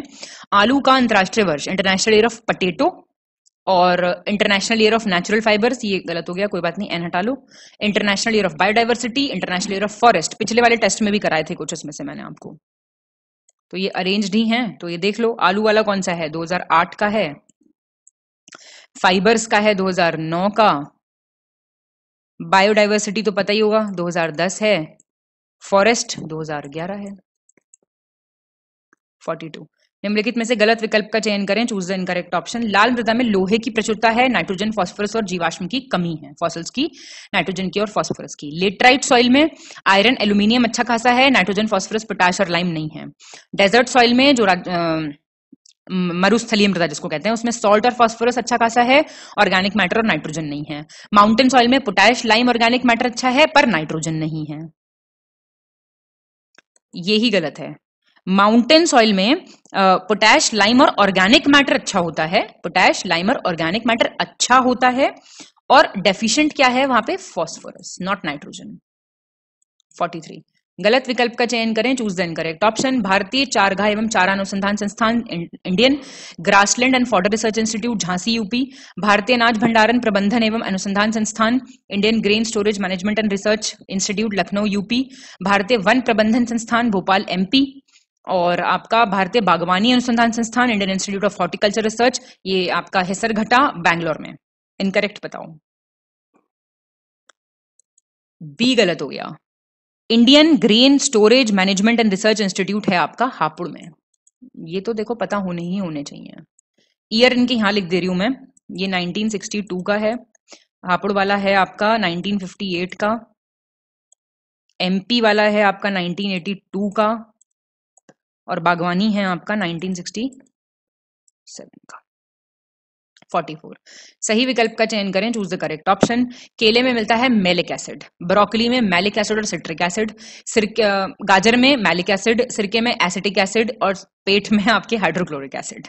आलू का अंतरराष्ट्रीय वर्ष इंटरनेशनल ईयर ऑफ पटेटो और international year of natural fibres ये गलत हो गया कोई बात नहीं एन हटा लो international year of biodiversity international year of forest पिछले वाले टेस्ट में भी कराए थे कुछ उसमें से मैंने आपको तो ये अरेंज्ड ही हैं तो ये देख लो आलू वाला कौन सा है 2008 का है फाइबर्स का है 2009 का बायोडाइवर्सिटी तो पता ही होगा 2010 है फॉरेस्ट 2011 है 42 निम्नलिखित में से गलत विकल्प का चयन करें चूज द इनकरेक्ट ऑप्शन लाल मृदा में लोहे की प्रचुरता है नाइट्रोजन फॉस्फोरस और जीवाश्म की कमी है फॉसल्स की नाइट्रोजन की और फॉस्फोरस की लेटराइट सॉइल में आयरन एल्यूमिनियम अच्छा खासा है नाइट्रोजन फॉस्फोरस पोटाश और लाइम नहीं है डेजर्ट सॉइल में जो मरुस्थलीय मृदा जिसको कहते हैं उसमें सॉल्ट और फॉस्फोरस अच्छा खासा है ऑर्गेनिक मैटर और नाइट्रोजन नहीं है माउंटेन सॉइल में पोटैश लाइम ऑर्गेनिक मैटर अच्छा है पर नाइट्रोजन नहीं है ये ही गलत है माउंटेन सॉइल में पोटैश लाइम और ऑर्गेनिक मैटर अच्छा होता है पोटैश लाइम और ऑर्गेनिक मैटर अच्छा होता है और डेफिशिएंट क्या है वहां पे फॉस्फोरस नॉट नाइट्रोजन 43 गलत विकल्प का चयन करें चूज देन करेक्ट ऑप्शन भारतीय चारघा एवं चारा अनुसंधान संस्थान Indian grassland and fodder research institute Jhansi UP भारतीय अनाज भंडारण प्रबंधन एवं अनुसंधान संस्थान Indian grain storage management and research institute Lucknow UP भारतीय वन प्रबंधन संस्थान भोपाल एमपी और आपका भारतीय बागवानी अनुसंधान संस्थान Indian institute of horticulture research ये आपका हेसर घटा बैंगलोर में इनकरेक्ट बताओ बी गलत हो गया Indian green storage management and research institute है आपका हापुड़ में ये तो देखो पता होने ही होने चाहिए ईयर इनके यहाँ लिख दे रही हूं मैं ये 1962 का है हापुड़ वाला है आपका 1958 का एमपी वाला है आपका 1982 का और बागवानी है आपका 1967 का 44 सही विकल्प का चयन करें चूज द करेक्ट ऑप्शन केले में मिलता है मेलिक एसिड ब्रोकली में मैलिक एसिड और सिट्रिक एसिड गाजर में मैलिक एसिड सिरके में एसिटिक एसिड और पेट में आपके हाइड्रोक्लोरिक एसिड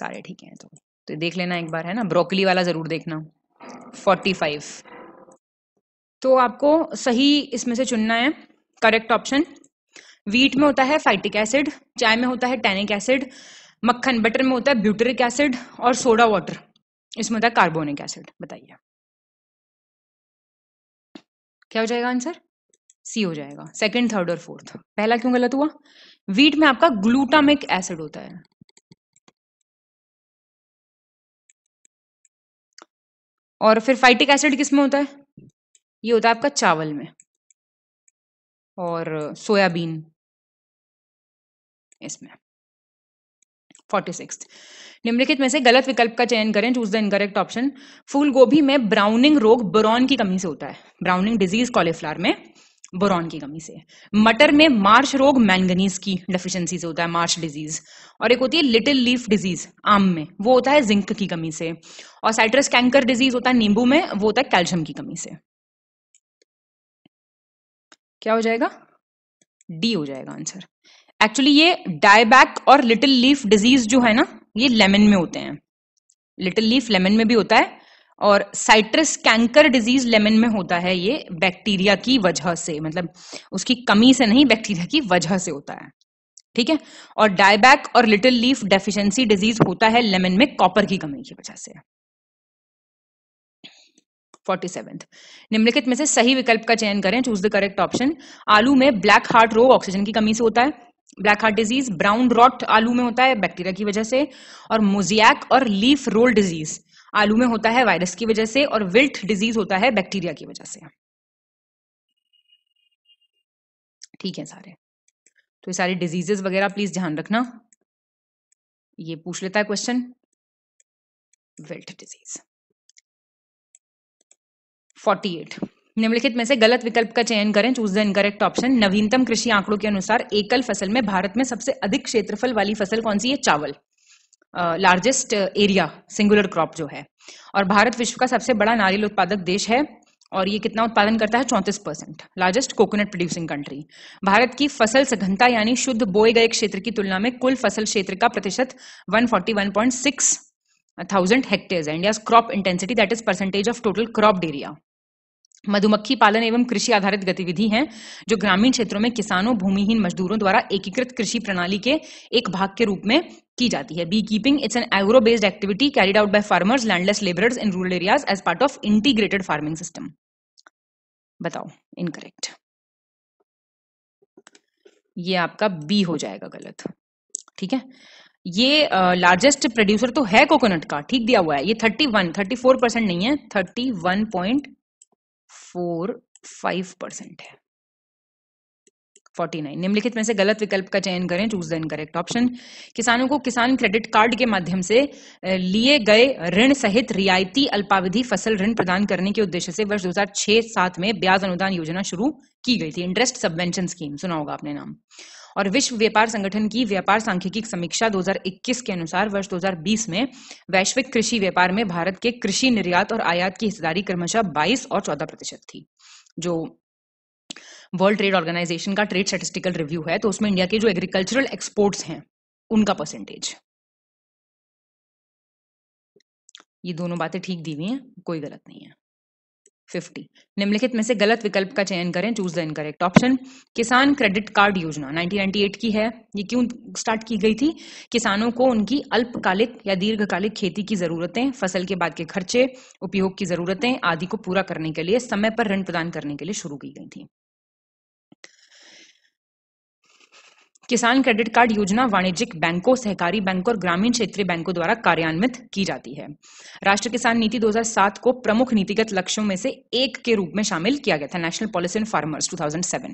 सारे ठीक हैं तो तो देख लेना एक बार है ना ब्रोकली वाला जरूर देखना 45 तो आपको सही इसमें से चुनना है करेक्ट ऑप्शन वीट में होता है फाइटिक एसिड चाय में होता है टैनिक एसिड मक्खन बटर में होता है ब्यूटरिक एसिड और सोडा वाटर इसमें होता है कार्बोनिक एसिड बताइए क्या हो जाएगा आंसर सी हो जाएगा सेकंड थर्ड और फोर्थ पहला क्यों गलत हुआ वीट में आपका ग्लूटामिक एसिड होता है और फिर फाइटिक एसिड किसमें होता है ये होता है आपका चावल में और सोयाबीन इसमें फोर्टी सिक्स निम्नलिखित में से गलत विकल्प का चयन करें चूज द इनकरेक्ट ऑप्शन फूल गोभी में ब्राउनिंग रोग बोरॉन की कमी से होता है ब्राउनिंग डिजीज कॉलीफ्लावर में बोरॉन की कमी से मटर में मार्श रोग मैंगनीज की डेफिशिएंसी से होता है मार्श डिजीज और एक होती है लिटिल लीफ डिजीज आम में वो होता है जिंक की कमी से और साइट्रस कैंकर डिजीज होता है नींबू में वो होता है कैल्शियम की कमी से क्या हो जाएगा डी हो जाएगा आंसर एक्चुअली ये डायबैक और लिटिल लीफ डिजीज जो है ना ये लेमन में होते हैं लिटिल लीफ लेमन में भी होता है और साइट्रस कैंकर डिजीज लेमन में होता है ये बैक्टीरिया की वजह से मतलब उसकी कमी से नहीं बैक्टीरिया की वजह से होता है ठीक है और डायबैक और लिटिल लीफ डेफिशिएंसी डिजीज होता है लेमन में कॉपर की कमी की वजह से फोर्टी सेवेंथ निम्नलिखित में से सही विकल्प का चयन करें चूज द करेक्ट ऑप्शन आलू में ब्लैक हार्ट रोग ऑक्सीजन की कमी से होता है black heart disease brown rot आलू में होता है बैक्टीरिया की वजह से और मोजियाक और लीफ रोल डिजीज आलू में होता है वायरस की वजह से और विल्ट डिजीज होता है बैक्टीरिया की वजह से ठीक है सारे तो ये सारी डिजीजेस वगैरह प्लीज ध्यान रखना ये पूछ लेता है क्वेश्चन विल्ट डिजीज 48 निम्नलिखित में से गलत विकल्प का चयन करें चूज द इनकरेक्ट ऑप्शन नवीनतम कृषि आंकड़ों के अनुसार एकल फसल में भारत में सबसे अधिक क्षेत्रफल वाली फसल कौन सी है चावल लार्जेस्ट एरिया सिंगुलर क्रॉप जो है और भारत विश्व का सबसे बड़ा नारियल उत्पादक देश है और ये कितना उत्पादन करता है चौंतीस percent largest coconut producing country Bharat की फसल सघनता यानी शुद्ध बोए गए क्षेत्र की तुलना में कुल फसल क्षेत्र का प्रतिशत 141.6 thousand hectare India crop intensity that is percentage of total crop area मधुमक्खी पालन एवं कृषि आधारित गतिविधि हैं जो ग्रामीण क्षेत्रों में किसानों भूमिहीन मजदूरों द्वारा एकीकृत कृषि प्रणाली के एक भाग के रूप में की जाती है bee keeping it's an agro based activity carried out by farmers landless labourers in rural areas as part of integrated farming system बताओ इनकरेक्ट ये आपका बी हो जाएगा गलत ठीक है ये लार्जेस्ट uh, प्रोड्यूसर तो है कोकोनट का ठीक दिया हुआ है ये thirty one thirty four percent नहीं है thirty one point four five percent है 49 निम्नलिखित में से गलत विकल्प का चयन करें चूज द इनकरेक्ट ऑप्शन किसानों को किसान क्रेडिट कार्ड के माध्यम से लिए गए ऋण सहित रियायती अल्पावधि फसल ऋण प्रदान करने के उद्देश्य से वर्ष 2006-7 में ब्याज अनुदान योजना शुरू की गई थी इंटरेस्ट सबवेंशन स्कीम सुना होगा आपने नाम और विश्व व्यापार संगठन की व्यापार सांख्यिकी समीक्षा 2021 के अनुसार वर्ष 2020 में वैश्विक कृषि व्यापार में भारत के कृषि निर्यात और आयात की हिस्सेदारी क्रमशः 22 और 14 प्रतिशत थी जो वर्ल्ड ट्रेड ऑर्गेनाइजेशन का ट्रेड स्टेटिस्टिकल रिव्यू है तो उसमें इंडिया के जो एग्रीकल्चरल एक्सपोर्ट्स हैं उनका परसेंटेज ये दोनों बातें ठीक दी हुई हैं कोई गलत नहीं है फिफ्टी निम्नलिखित में से गलत विकल्प का चयन करें choose the incorrect option Kisan credit card योजना 1998 की है ये क्यों स्टार्ट की गई थी किसानों को उनकी अल्पकालिक या दीर्घकालिक खेती की जरूरतें फसल के बाद के खर्चे उपयोग की जरूरतें आदि को पूरा करने के लिए समय पर ऋण प्रदान करने के लिए शुरू की गई थी किसान क्रेडिट कार्ड योजना वाणिज्यिक बैंकों सहकारी बैंकों और ग्रामीण क्षेत्रीय बैंकों द्वारा कार्यान्वित की जाती है राष्ट्रीय किसान नीति 2007 को प्रमुख नीतिगत लक्ष्यों में से एक के रूप में शामिल किया गया था नेशनल पॉलिसी इन फार्मर्स 2007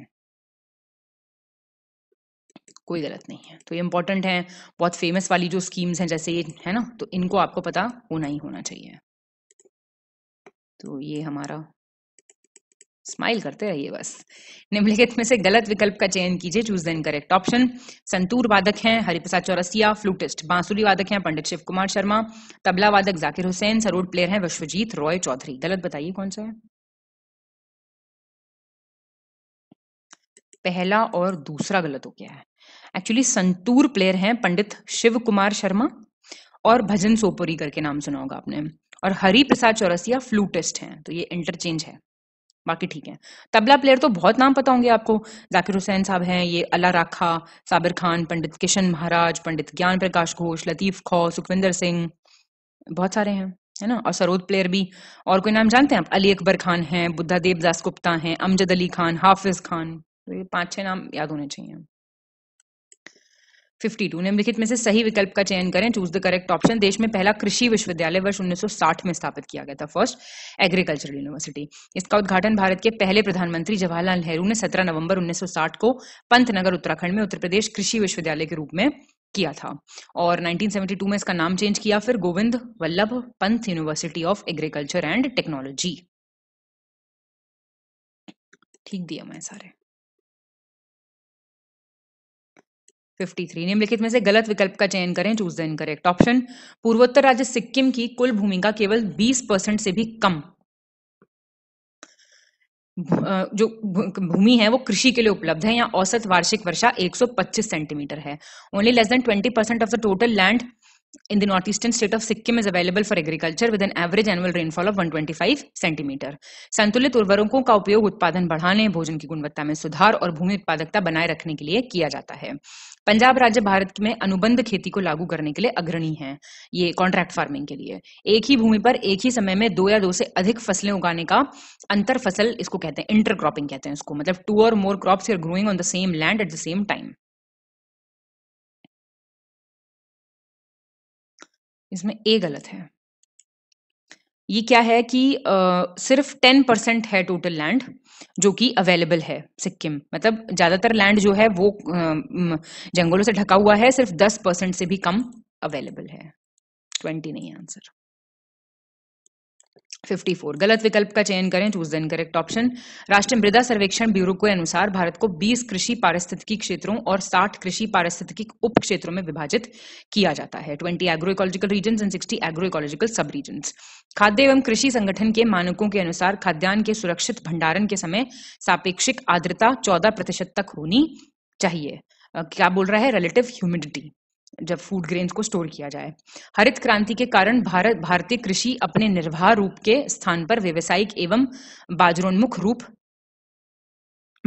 कोई गलत नहीं है तो ये इंपॉर्टेंट है बहुत फेमस वाली जो स्कीम्स हैं जैसे ये है ना तो इनको आपको पता होना ही होना चाहिए तो ये हमारा स्माइल करते रहिए बस निम्नलिखित में से गलत विकल्प का चयन कीजिए चूज द इनकरेक्ट ऑप्शन संतूर वादक हैं हरिप्रसाद चौरसिया फ्लूटिस्ट बांसुरी वादक हैं पंडित शिव कुमार शर्मा तबला वादक जाकिर हुसैन सरोड प्लेयर हैं विश्वजीत रॉय चौधरी गलत बताइए कौन सा है पहला और दूसरा गलत हो गया है एक्चुअली संतूर प्लेयर हैं पंडित शिव कुमार शर्मा और भजन सोपोरी करके नाम सुना होगा आपने और हरि प्रसाद चौरसिया फ्लूटिस्ट हैं तो ये इंटरचेंज है बाकी ठीक है तबला प्लेयर तो बहुत नाम पता होंगे आपको जाकिर हुसैन साहब हैं ये अला राखा साबिर खान पंडित किशन महाराज पंडित ज्ञान प्रकाश घोष लतीफ खौ सुखविंदर सिंह बहुत सारे हैं है ना और सरोद प्लेयर भी और कोई नाम जानते हैं आप अली अकबर खान हैं बुद्धा देव दास गुप्ता हैं अमजद अली खान हाफिज खान तो ये पांच छह नाम याद होने चाहिए 52 निम्नलिखित में से सही विकल्प का चयन करें चूज द करेक्ट ऑप्शन देश में पहला कृषि विश्वविद्यालय वर्ष 1960 में स्थापित किया गया था फर्स्ट एग्रीकल्चरल यूनिवर्सिटी इसका उद्घाटन भारत के पहले प्रधानमंत्री जवाहरलाल नेहरू ने 17 नवंबर 1960 को पंतनगर उत्तराखंड में उत्तर प्रदेश कृषि विश्वविद्यालय के रूप में किया था और 1972 में इसका नाम चेंज किया फिर Govind Vallabh Pant university of agriculture and technology ठीक दिया मैं सारे 53 निम्नलिखित में से गलत विकल्प का चयन करें चूज द इनकरेक्ट ऑप्शन पूर्वोत्तर राज्य सिक्किम की कुल भूमि का केवल 20 परसेंट से भी कम जो भूमि है वो कृषि के लिए उपलब्ध है यहाँ औसत वार्षिक वर्षा 125 सेंटीमीटर है only less than 20 percent of the total land in the north eastern state of Sikkim is available for agriculture with an average annual rainfall of 125 centimetre संतुलित उर्वरकों का उपयोग उत्पादन बढ़ाने भोजन की गुणवत्ता में सुधार और भूमि उत्पादकता बनाए रखने के लिए किया जाता है पंजाब राज्य भारत में अनुबंध खेती को लागू करने के लिए अग्रणी है ये कॉन्ट्रैक्ट फार्मिंग के लिए एक ही भूमि पर एक ही समय में दो या दो से अधिक फसलें उगाने का अंतर फसल इसको कहते हैं इंटर क्रॉपिंग कहते हैं इसको मतलब two or more crop are growing on the same land at the same time इसमें ए गलत है ये क्या है कि आ, सिर्फ टेन परसेंट है टोटल लैंड जो कि अवेलेबल है सिक्किम मतलब ज्यादातर लैंड जो है वो जंगलों से ढका हुआ है सिर्फ दस परसेंट से भी कम अवेलेबल है ट्वेंटी नहीं आंसर 54 गलत विकल्प का चयन करें चूज द इनकरेक्ट ऑप्शन राष्ट्रीय मृदा सर्वेक्षण ब्यूरो के अनुसार भारत को 20 कृषि पारिस्थितिकी क्षेत्रों और 60 कृषि पारिस्थितिकी उप क्षेत्रों में विभाजित किया जाता है 20 agro ecological region and 60 agro ecological sub region खाद्य एवं कृषि संगठन के मानकों के अनुसार खाद्यान्न के सुरक्षित भंडारण के समय सापेक्षिक आर्द्रता चौदह प्रतिशत तक होनी चाहिए क्या बोल रहा है रिलेटिव ह्यूमिडिटी जब फूड ग्रेन्स को स्टोर किया जाए हरित क्रांति के कारण भारत भारतीय कृषि अपने निर्वाह रूप के स्थान पर व्यवसायिक एवं बाजरोन्मुख रूप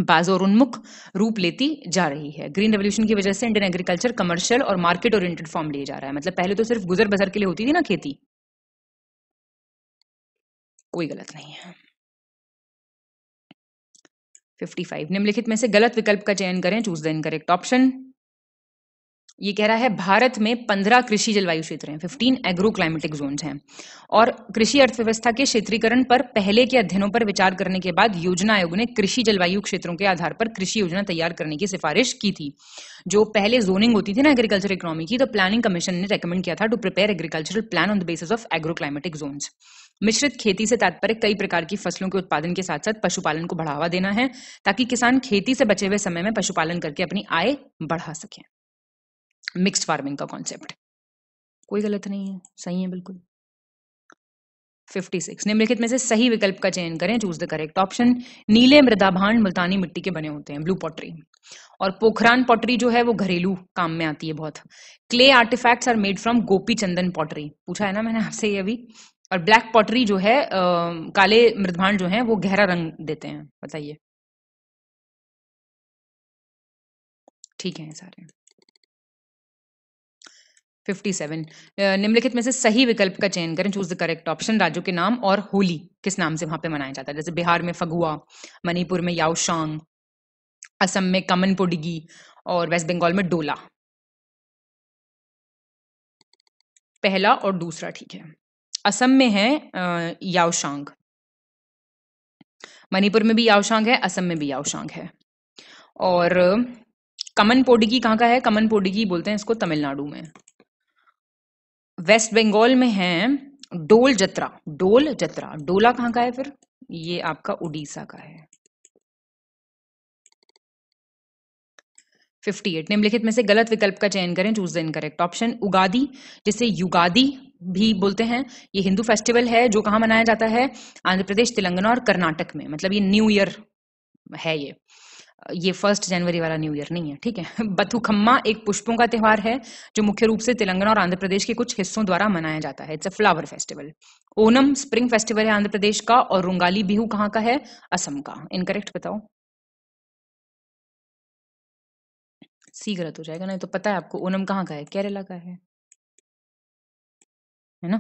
बाजोरोन्मुख रूप लेती जा रही है ग्रीन रेवोल्यूशन की वजह से इंडियन एग्रीकल्चर कमर्शियल और मार्केट ओरिएंटेड फॉर्म लिए जा रहा है मतलब पहले तो सिर्फ गुजर बजर के लिए होती थी ना खेती कोई गलत नहीं है 55 निम्नलिखित में से गलत विकल्प का चयन करें चूज द इनकरेक्ट ऑप्शन ये कह रहा है भारत में पंद्रह कृषि जलवायु क्षेत्र हैं फिफ्टीन एग्रो क्लाइमेटिक जोन हैं और कृषि अर्थव्यवस्था के क्षेत्रीकरण पर पहले के अध्ययनों पर विचार करने के बाद योजना आयोग ने कृषि जलवायु क्षेत्रों के आधार पर कृषि योजना तैयार करने की सिफारिश की थी जो पहले जोनिंग होती थी ना एग्रीकल्चर इकोनॉमी की तो प्लानिंग कमीशन ने रिकमेंड किया था to prepare agricultural plan on the basis of agro climatic zone मिश्रित खेती से तात्पर्य कई प्रकार की फसलों के उत्पादन के साथ साथ पशुपालन को बढ़ावा देना है ताकि किसान खेती से बचे हुए समय में पशुपालन करके अपनी आय बढ़ा सकें मिक्स्ड फार्मिंग का कॉन्सेप्ट कोई गलत नहीं है सही है बिल्कुल 56 निम्नलिखित में से सही विकल्प का चयन करें चूज द करेक्ट ऑप्शन नीले मृदा भांड मुल्तानी मिट्टी के बने होते हैं ब्लू पॉटरी और पोखरान पॉटरी जो है वो घरेलू काम में आती है बहुत clay artifacts are made from Gopi Chandan pottery पूछा है ना मैंने आपसे ये अभी और ब्लैक पॉटरी जो है आ, काले मृदभांड जो है वो गहरा रंग देते हैं बताइए ठीक है सारे फिफ्टी सेवन निम्नलिखित में से सही विकल्प का चयन करें चूज द करेक्ट ऑप्शन राज्यों के नाम और होली किस नाम से वहां पे मनाया जाता है जैसे बिहार में फगुआ मणिपुर में याओशांग असम में कमन पुडगी और वेस्ट बंगाल में डोला पहला और दूसरा ठीक है असम में है याओशांग मणिपुर में भी याओशांग है असम में भी याओशांग है और कमन पोडिगी कहाँ का है कमन पोडिगी बोलते हैं इसको तमिलनाडु में वेस्ट बंगाल में है डोल जत्रा डोल जत्रा डोला कहाँ का है फिर ये आपका उड़ीसा का है 58 निम्नलिखित में से गलत विकल्प का चयन करें choose the incorrect option Ugadi जिसे युगादी भी बोलते हैं ये हिंदू फेस्टिवल है जो कहा मनाया जाता है आंध्र प्रदेश तेलंगाना और कर्नाटक में मतलब ये न्यू ईयर है ये ये फर्स्ट जनवरी वाला न्यू ईयर नहीं है ठीक है <laughs> बथुखम्मा एक पुष्पों का त्यौहार है जो मुख्य रूप से तेलंगाना और आंध्र प्रदेश के कुछ हिस्सों द्वारा मनाया जाता है it's a flower festival Onam spring festival है आंध्र प्रदेश का और रुंगाली बिहू कहाँ का है असम का इनकरेक्ट बताओ सी गलत हो जाएगा नहीं तो पता है आपको ओनम कहाँ का है केरला का है है ना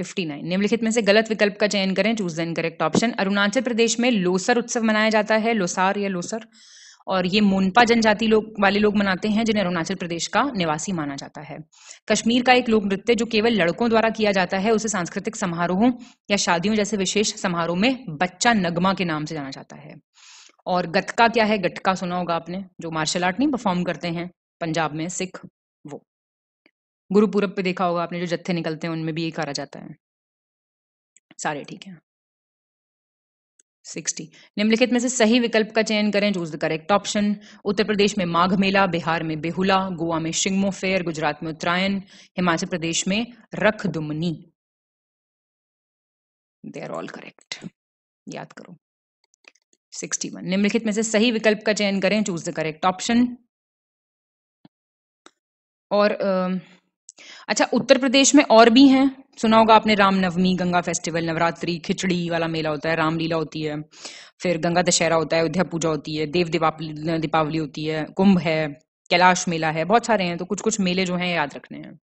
59 निम्नलिखित में से गलत विकल्प का चयन करें choose the incorrect option Arunachal Pradesh में लोसर उत्सव मनाया जाता है लोसार या लोसर और ये मोनपा जनजाति लोग वाले लोग मनाते हैं जिन्हें अरुणाचल प्रदेश का निवासी माना जाता है कश्मीर का एक लोक नृत्य जो केवल लड़कों द्वारा किया जाता है उसे सांस्कृतिक समारोहों या शादियों जैसे विशेष समारोह में बच्चा नगमा के नाम से जाना जाता है और गतका क्या है गटका सुना होगा आपने जो मार्शल आर्ट नहीं परफॉर्म करते हैं पंजाब में सिख गुरुपुरब पे देखा होगा आपने जो जत्थे निकलते हैं उनमें भी ये करा जाता है सारे ठीक है सिक्सटी निम्नलिखित में से सही विकल्प का चयन करें choose the correct option Uttar Pradesh में माघ मेला बिहार में बेहुला गोवा में शिंगमो फेयर गुजरात में उत्तरायण हिमाचल प्रदेश में रख दुमनी दे आर ऑल करेक्ट याद करो सिक्सटी वन निम्नलिखित में से सही विकल्प का चयन करें चूज द करेक्ट ऑप्शन और uh, अच्छा उत्तर प्रदेश में और भी हैं सुना होगा आपने रामनवमी गंगा फेस्टिवल नवरात्रि खिचड़ी वाला मेला होता है रामलीला होती है फिर गंगा दशहरा होता है अयोध्या पूजा होती है देव दीपावली होती है कुंभ है कैलाश मेला है बहुत सारे हैं तो कुछ कुछ मेले जो हैं याद रखने हैं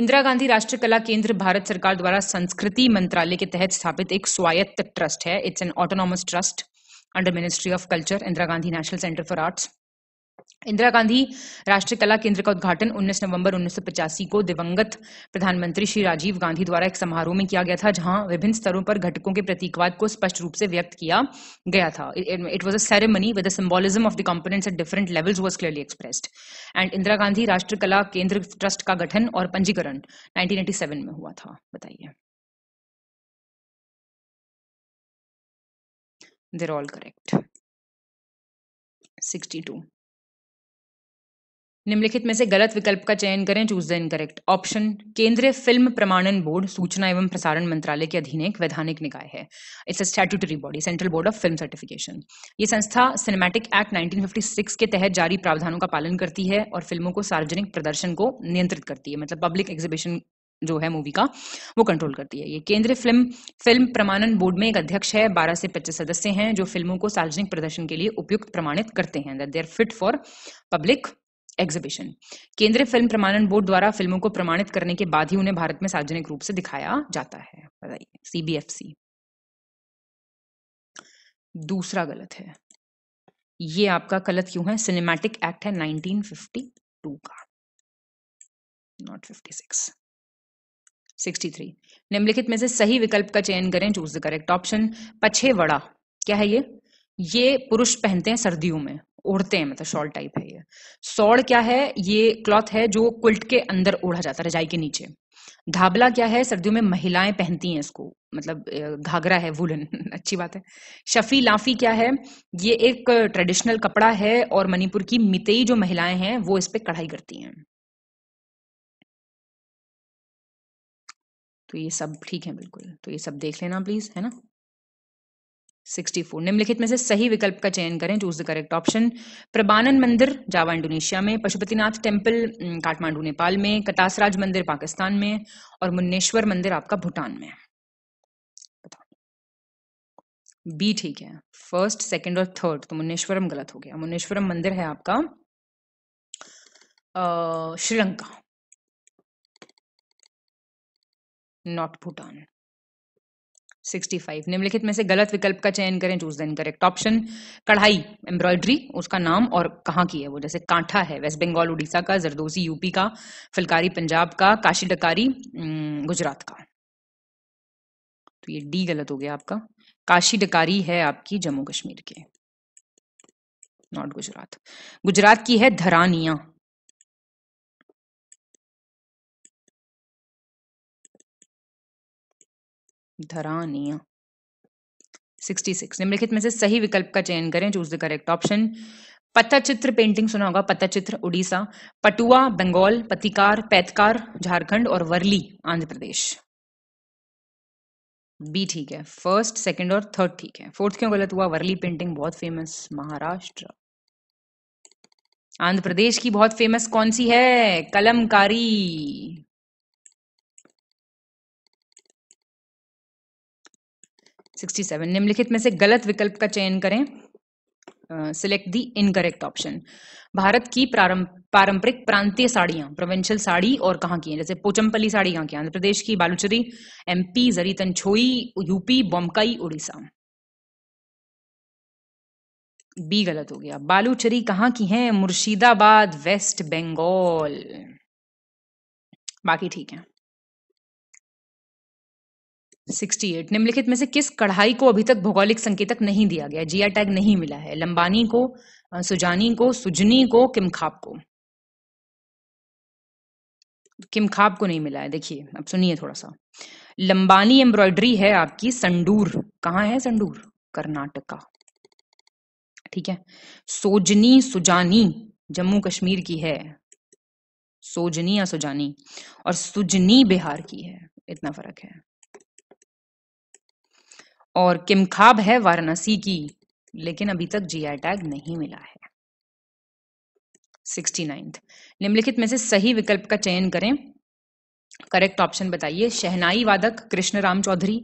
इंदिरा गांधी राष्ट्रीय कला केंद्र भारत सरकार द्वारा संस्कृति मंत्रालय के तहत स्थापित एक स्वायत्त ट्रस्ट है it's an autonomous trust under ministry of culture Indira Gandhi national centre for arts Indira Gandhi राष्ट्रीय कला केंद्र का उद्घाटन 19 नवंबर 1985 को दिवंगत प्रधानमंत्री श्री राजीव गांधी द्वारा एक समारोह में किया गया था जहां विभिन्न स्तरों पर घटकों के प्रतीकवाद को स्पष्ट रूप से व्यक्त किया गया था it was a ceremony with symbolism of the components at different levels was clearly expressed and Indira Gandhi राष्ट्रीय कला केंद्र ट्रस्ट का गठन और पंजीकरण नाइनटीन में हुआ था बताइए there all correct sixty two निम्नलिखित में से गलत विकल्प का चयन करें चूज द इनकरेक्ट ऑप्शन केंद्रीय फिल्म प्रमाणन बोर्ड सूचना एवं प्रसारण मंत्रालय के अधीन एक वैधानिक निकाय है it's a statutory body central board of film certification ये संस्था सिनेमैटिक एक्ट 1956 के तहत जारी प्रावधानों का पालन करती है और फिल्मों को सार्वजनिक प्रदर्शन को नियंत्रित करती है मतलब पब्लिक एग्जीबिशन जो है मूवी का वो कंट्रोल करती है ये केंद्रीय फिल्म फिल्म प्रमाणन बोर्ड में एक अध्यक्ष है बारह से पच्चीस सदस्य हैं जो फिल्मों को सार्वजनिक प्रदर्शन के लिए उपयुक्त प्रमाणित करते हैं that they are fit for public exhibition केंद्रीय फिल्म प्रमाणन बोर्ड द्वारा फिल्मों को प्रमाणित करने के बाद ही उन्हें भारत में सार्वजनिक रूप से दिखाया जाता है बताइए सीबीएफसी दूसरा गलत है ये आपका गलत क्यों है सिनेमैटिक एक्ट है 1952 का नॉट 56 63 निम्नलिखित में से सही विकल्प का चयन करें चूज द करेक्ट ऑप्शन पछे वड़ा क्या है ये ये पुरुष पहनते हैं सर्दियों में ओढ़ते हैं मतलब शॉल टाइप है ये सौड़ क्या है ये क्लॉथ है जो क्विल्ट के अंदर ओढ़ा जाता है रजाई के नीचे धाबला क्या है सर्दियों में महिलाएं पहनती हैं इसको मतलब घाघरा है वुलन <laughs> अच्छी बात है शफी लाफी क्या है ये एक ट्रेडिशनल कपड़ा है और मणिपुर की मितई जो महिलाएं हैं वो इस पे कढ़ाई करती हैं तो ये सब ठीक है बिल्कुल तो ये सब देख लेना प्लीज है ना 64 निम्नलिखित में से सही विकल्प का चयन करें choose the correct option Prambanan मंदिर जावा इंडोनेशिया में पशुपतिनाथ टेम्पल काठमांडू नेपाल में कटासराज मंदिर पाकिस्तान में और मुन्नेश्वर मंदिर आपका भूटान में बी ठीक है फर्स्ट सेकंड और थर्ड तो मुन्नेश्वरम गलत हो गया मुन्नेश्वरम मंदिर है आपका श्रीलंका नॉट भूटान 65 निम्नलिखित में से गलत विकल्प का चयन करें चूज देन करेक्ट ऑप्शन कढ़ाई एम्ब्रॉयडरी उसका नाम और कहाँ की है वो जैसे कांठा है वेस्ट बंगाल उड़ीसा का जरदोजी यूपी का फुलकारी पंजाब का काशी डकारी गुजरात का तो ये डी गलत हो गया आपका काशी डकारी है आपकी जम्मू कश्मीर के नॉट गुजरात गुजरात की है धरानिया धरानिया 66 निम्नलिखित में से सही विकल्प का चयन करें choose the correct option Pattachitra painting सुना होगा पत्ताचित्र उड़ीसा पटुआ बंगाल पतिकार पैतकार झारखंड और वर्ली आंध्र प्रदेश बी ठीक है फर्स्ट सेकंड और थर्ड ठीक है फोर्थ क्यों गलत हुआ वर्ली पेंटिंग बहुत फेमस महाराष्ट्र आंध्र प्रदेश की बहुत फेमस कौन सी है कलमकारी सिक्सटी सेवन निम्नलिखित में से गलत विकल्प का चयन करें select the incorrect option Bharat की पारंपरिक प्रांतीय साड़ियां प्रोवेंशियल साड़ी और कहाँ की है जैसे पोचमपल्ली साड़ी कहाँ की आंध्र प्रदेश की Baluchari MP zari Tanchoi UP Bomkai Orissa B गलत हो गया बालूचरी कहाँ की है मुर्शिदाबाद वेस्ट बंगाल बाकी ठीक है 68 निम्नलिखित में से किस कढ़ाई को अभी तक भौगोलिक संकेतक नहीं दिया गया जिया टैग नहीं मिला है लंबानी को सुजानी को सुजनी को किमखाप को किमखाप को नहीं मिला है देखिए अब सुनिए थोड़ा सा लंबानी एम्ब्रॉयडरी है आपकी संडूर कहाँ है संडूर कर्नाटका ठीक है सोजनी सुजानी जम्मू कश्मीर की है सोजनी या सुजानी और सुजनी बिहार की है इतना फर्क है और किमखाब है वाराणसी की लेकिन अभी तक जीआई टैग नहीं मिला है सिक्सटी नाइन्थ निम्नलिखित में से सही विकल्प का चयन करें करेक्ट ऑप्शन बताइए शहनाई वादक कृष्ण राम चौधरी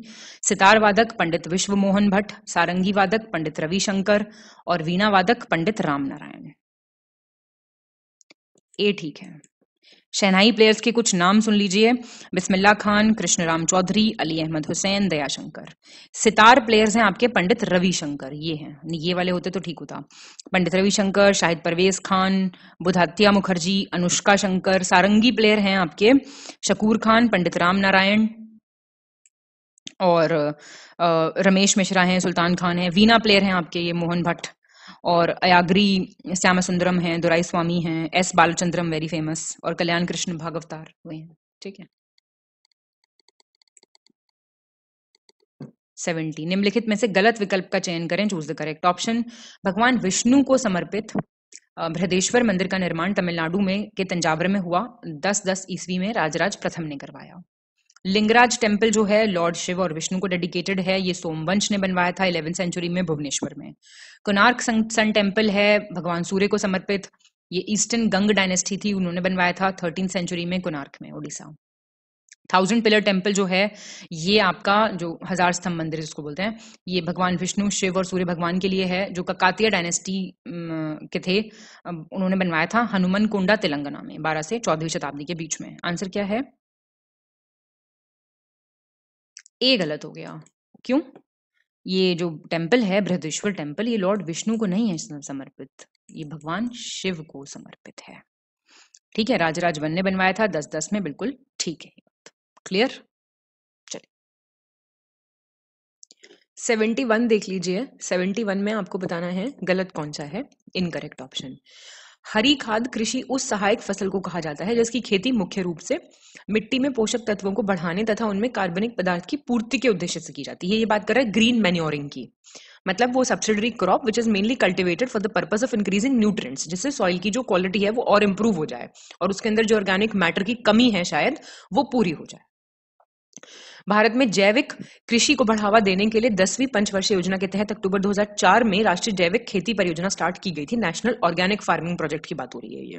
सितार वादक पंडित विश्व मोहन भट्ट सारंगी वादक पंडित रविशंकर और वीणा वादक पंडित राम नारायण ए ठीक है शहनाई प्लेयर्स के कुछ नाम सुन लीजिए बिस्मिल्ला खान कृष्ण राम चौधरी अली अहमद हुसैन दयाशंकर सितार प्लेयर्स हैं आपके पंडित रविशंकर ये हैं ये वाले होते तो ठीक होता पंडित रविशंकर शाहिद परवेज खान बुधात्या मुखर्जी अनुष्का शंकर सारंगी प्लेयर हैं आपके शकूर खान पंडित राम नारायण और रमेश मिश्रा हैं सुल्तान खान हैं वीना प्लेयर हैं आपके ये मोहन भट्ट और अयाग्री श्यामसुंदरम है दुराई स्वामी है एस बालचंद्रम वेरी फेमस और कल्याण कृष्ण भागवतार हुए हैं ठीक है सेवेंटी निम्नलिखित में से गलत विकल्प का चयन करें चूज द करेक्ट ऑप्शन भगवान विष्णु को समर्पित बृहदेश्वर मंदिर का निर्माण तमिलनाडु में के तंजावर में हुआ दस दस ईस्वी में राजराज प्रथम ने करवाया लिंगराज टेम्पल जो है लॉर्ड शिव और विष्णु को डेडिकेटेड है ये सोमवंश ने बनवाया था इलेवेंथ सेंचुरी में भुवनेश्वर में कोनार्क सन टेम्पल है भगवान सूर्य को समर्पित ये ईस्टर्न गंग डायनेस्टी थी उन्होंने बनवाया था थर्टीन सेंचुरी में कोनार्क में ओडिशा थाउजेंड पिलर टेम्पल जो है ये आपका जो हजार स्तंभ मंदिर जिसको बोलते हैं ये भगवान विष्णु शिव और सूर्य भगवान के लिए है जो ककातिया डायनेस्टी के थे उन्होंने बनवाया था हनुमान कोंडा तेलंगाना में बारह से चौदहवीं शताब्दी के बीच में आंसर क्या है ए गलत हो गया क्यों ये जो टेम्पल है बृहदेश्वर टेम्पल ये लॉर्ड विष्णु को नहीं है समर्पित ये भगवान शिव को समर्पित है ठीक है राजराज वन ने बनवाया था दस दस में बिल्कुल ठीक है क्लियर सेवेंटी वन देख लीजिए सेवेंटी वन में आपको बताना है गलत कौन सा है इनकरेक्ट ऑप्शन हरी खाद कृषि उस सहायक फसल को कहा जाता है जिसकी खेती मुख्य रूप से मिट्टी में पोषक तत्वों को बढ़ाने तथा उनमें कार्बनिक पदार्थ की पूर्ति के उद्देश्य से की जाती है ये बात कर रहा है ग्रीन मेन्योरिंग की मतलब वो subsidiary crop which is mainly cultivated for the purpose of increasing nutrients जिससे सॉइल की जो क्वालिटी है वो और इम्प्रूव हो जाए और उसके अंदर जो ऑर्गेनिक मैटर की कमी है शायद वो पूरी हो जाए भारत में जैविक कृषि को बढ़ावा देने के लिए दसवीं पंचवर्षीय योजना के तहत अक्टूबर 2004 में राष्ट्रीय जैविक खेती परियोजना स्टार्ट की गई थी नेशनल ऑर्गेनिक फार्मिंग प्रोजेक्ट की बात हो रही है ये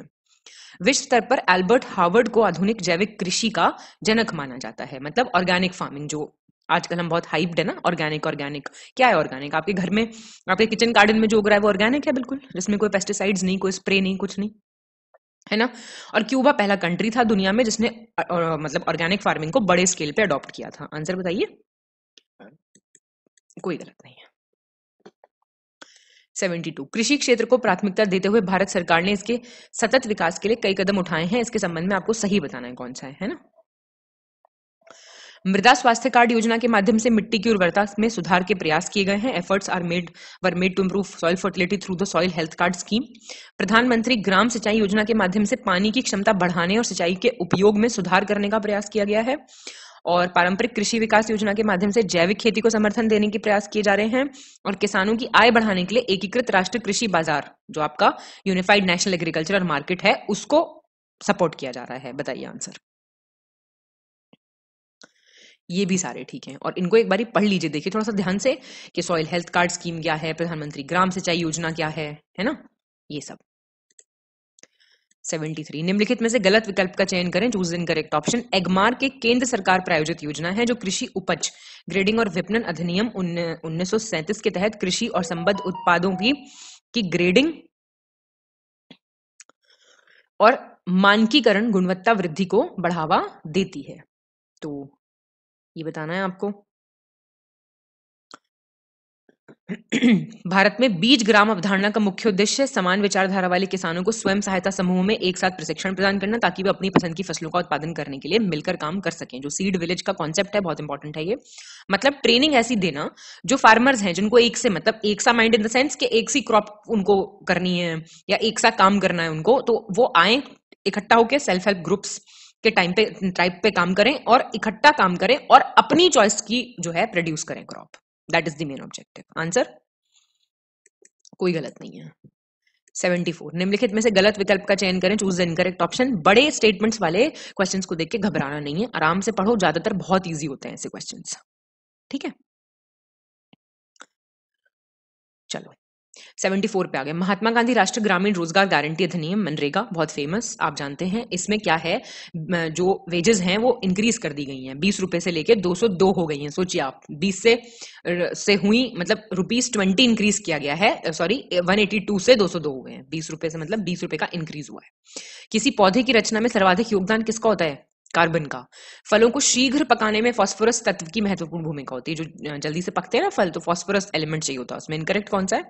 विश्व स्तर पर एल्बर्ट हार्वर्ड को आधुनिक जैविक कृषि का जनक माना जाता है मतलब ऑर्गेनिक फार्मिंग जो आजकल हम बहुत हाइप्ड है ना ऑर्गेनिक ऑर्गेनिक क्या है ऑर्गेनिक आपके घर में आपके किचन गार्डन में जो उग रहा है वो ऑर्गेनिक है बिल्कुल जिसमें कोई पेस्टिसाइड्स नहीं कोई स्प्रे नहीं कुछ नहीं है ना और क्यूबा पहला कंट्री था दुनिया में जिसने और, और, मतलब ऑर्गेनिक फार्मिंग को बड़े स्केल पे अडॉप्ट किया था आंसर बताइए हाँ। कोई गलत नहीं है 72 कृषि क्षेत्र को प्राथमिकता देते हुए भारत सरकार ने इसके सतत विकास के लिए कई कदम उठाए हैं इसके संबंध में आपको सही बताना है कौन सा है है ना मृदा स्वास्थ्य कार्ड योजना के माध्यम से मिट्टी की उर्वरता में सुधार के प्रयास किए गए हैं efforts are made were made to improve soil fertility through the soil health card scheme प्रधानमंत्री ग्राम सिंचाई योजना के माध्यम से पानी की क्षमता बढ़ाने और सिंचाई के उपयोग में सुधार करने का प्रयास किया गया है और पारंपरिक कृषि विकास योजना के माध्यम से जैविक खेती को समर्थन देने के प्रयास किए जा रहे हैं और किसानों की आय बढ़ाने के लिए एकीकृत राष्ट्रीय कृषि बाजार जो आपका यूनिफाइड नेशनल एग्रीकल्चरल मार्केट है उसको सपोर्ट किया जा रहा है बताइए आंसर ये भी सारे ठीक हैं और इनको एक बार पढ़ लीजिए देखिए थोड़ा सा ध्यान से कि सॉइल हेल्थ कार्ड स्कीम क्या है प्रधानमंत्री ग्राम सिंचाई योजना क्या है है ना ये सब 73 निम्नलिखित में से गलत विकल्प का चयन करें choose incorrect option Agmark के केंद्र सरकार प्रायोजित योजना है जो कृषि उपज ग्रेडिंग और विपणन अधिनियम उन्नीस के तहत कृषि और संबद्ध उत्पादों की की ग्रेडिंग और मानकीकरण गुणवत्ता वृद्धि को बढ़ावा देती है तो ये बताना है आपको भारत में बीज ग्राम अवधारणा का मुख्य उद्देश्य समान विचारधारा वाले किसानों को स्वयं सहायता समूहों में एक साथ प्रशिक्षण प्रदान करना ताकि वे अपनी पसंद की फसलों का उत्पादन करने के लिए मिलकर काम कर सकें जो सीड विलेज का कॉन्सेप्ट है बहुत इंपॉर्टेंट है ये मतलब ट्रेनिंग ऐसी देना जो फार्मर्स हैं जिनको एक से मतलब एक सा माइंड इन द सेंस कि एक सी क्रॉप उनको करनी है या एक सा काम करना है उनको तो वो आए इकट्ठा होकर सेल्फ हेल्प ग्रुप्स के टाइम पे टाइप पे काम करें और इकट्ठा काम करें और अपनी चॉइस की जो है प्रोड्यूस करें crop that is the main objective answer कोई गलत नहीं है 74 निम्नलिखित में से गलत विकल्प का चयन करें चूज द इनकरेक्ट ऑप्शन बड़े स्टेटमेंट्स वाले क्वेश्चंस को देख के घबराना नहीं है आराम से पढ़ो ज्यादातर बहुत इजी होते हैं ऐसे क्वेश्चंस ठीक है सेवेंटी फोर पे आ गए महात्मा गांधी राष्ट्रीय ग्रामीण रोजगार गारंटी अधिनियम मनरेगा बहुत फेमस आप जानते हैं इसमें क्या है जो वेजेस हैं वो इंक्रीज कर दी गई हैं बीस रुपए से लेके दो हो गई हैं सोचिए आप बीस से से हुई मतलब रुपीज ट्वेंटी इंक्रीज किया गया है सॉरी वन एटी टू से दो दो हो गए हैं बीस रुपए से मतलब बीस रुपए का इंक्रीज हुआ है किसी पौधे की रचना में सर्वाधिक योगदान किसका होता है कार्बन का फलों को शीघ्र पकाने में फॉस्फोरस तत्व की महत्वपूर्ण भूमिका होती है जो जल्दी से पकते हैं ना फल तो फॉस्फोरस एलिमेंट चाहिए होता है उसमें इनकरेक्ट कौन सा है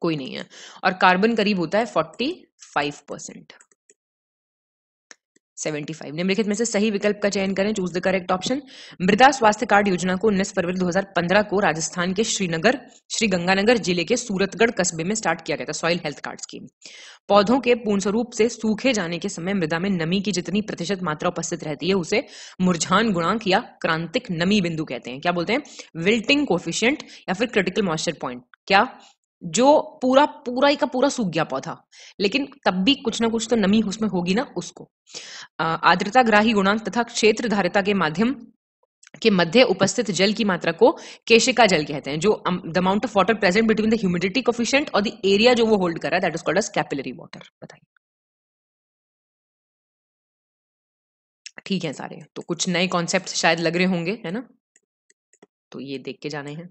कोई नहीं है और कार्बन करीब होता है फोर्टी फाइव परसेंट सेवेंटी निम्नलिखित में से सही विकल्प का चयन करें चूज द करेक्ट ऑप्शन मृदा स्वास्थ्य कार्ड योजना को उन्नीस फरवरी 2015 को राजस्थान के श्रीनगर श्री गंगानगर जिले के सूरतगढ़ कस्बे में स्टार्ट किया गया था सॉइल हेल्थ कार्ड स्कीम पौधों के पूर्ण स्वरूप से सूखे जाने के समय मृदा में नमी की जितनी प्रतिशत मात्रा उपस्थित रहती है उसे मुरझान गुणांक या क्रांतिक नमी बिंदु कहते हैं क्या बोलते हैं विल्टिंग कोफिशियंट या फिर क्रिटिकल मॉइस्चर पॉइंट क्या जो पूरा पूरा ही का पूरा सूख गया पौधा लेकिन तब भी कुछ ना कुछ तो नमी उसमें होगी ना उसको आर्द्रता ग्राही गुणांक तथा क्षेत्र धारिता के माध्यम के मध्य उपस्थित जल की मात्रा को केशिका जल कहते हैं जो the amount of water present between the humidity coefficient और द एरिया जो वो होल्ड कर रहा है that is called as capillary water बताइए ठीक है सारे तो कुछ नए कॉन्सेप्ट शायद लग रहे होंगे है ना तो ये देख के जाने हैं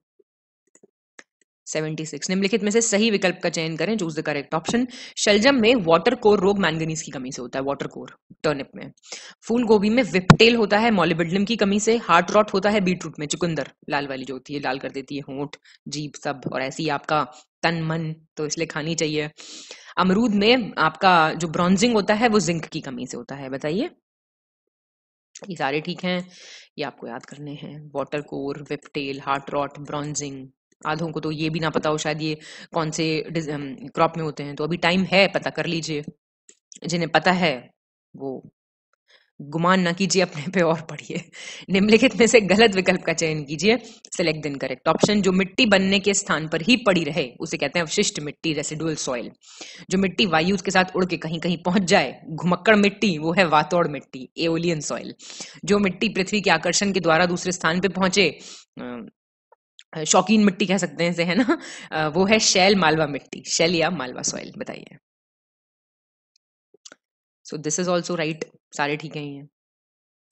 76 निम्नलिखित में से सही विकल्प का चयन करें चूज द करेक्ट ऑप्शन शलजम में वाटर कोर रोग मैंगनीज की कमी से होता है वाटर कोर टर्निप में फूल गोभी में विपटेल होता है मोलिबिडलम की कमी से हार्ट रॉट होता है बीटरूट में चुकंदर लाल वाली जो होती है लाल कर देती है होंठ जीप सब और ऐसी आपका तन मन तो इसलिए खानी चाहिए अमरूद में आपका जो ब्रॉन्जिंग होता है वो जिंक की कमी से होता है बताइए ये सारे ठीक हैं ये आपको याद करने हैं water core whiptail heart rot bronzing आधों को तो ये भी ना पता हो शायद ये कौन से क्रॉप में होते हैं तो अभी टाइम है पता कर लीजिए जिन्हें पता है वो गुमान ना कीजिए अपने पे और पढ़िए निम्नलिखित में से गलत विकल्प का चयन कीजिए सिलेक्ट दिन करेक्ट ऑप्शन जो मिट्टी बनने के स्थान पर ही पड़ी रहे उसे कहते हैं अवशिष्ट मिट्टी रेसिडुअल सॉइल जो मिट्टी वायु के साथ उड़ के कहीं कहीं पहुंच जाए घुमक्कड़ मिट्टी वो है वातौड़ मिट्टी एओलियन सॉइल जो मिट्टी पृथ्वी के आकर्षण के द्वारा दूसरे स्थान पर पहुंचे शौकीन मिट्टी कह सकते हैं इसे है ना वो है शैल मालवा मिट्टी शैल या मालवा सॉइल बताइए so this is also right सारे ठीक ही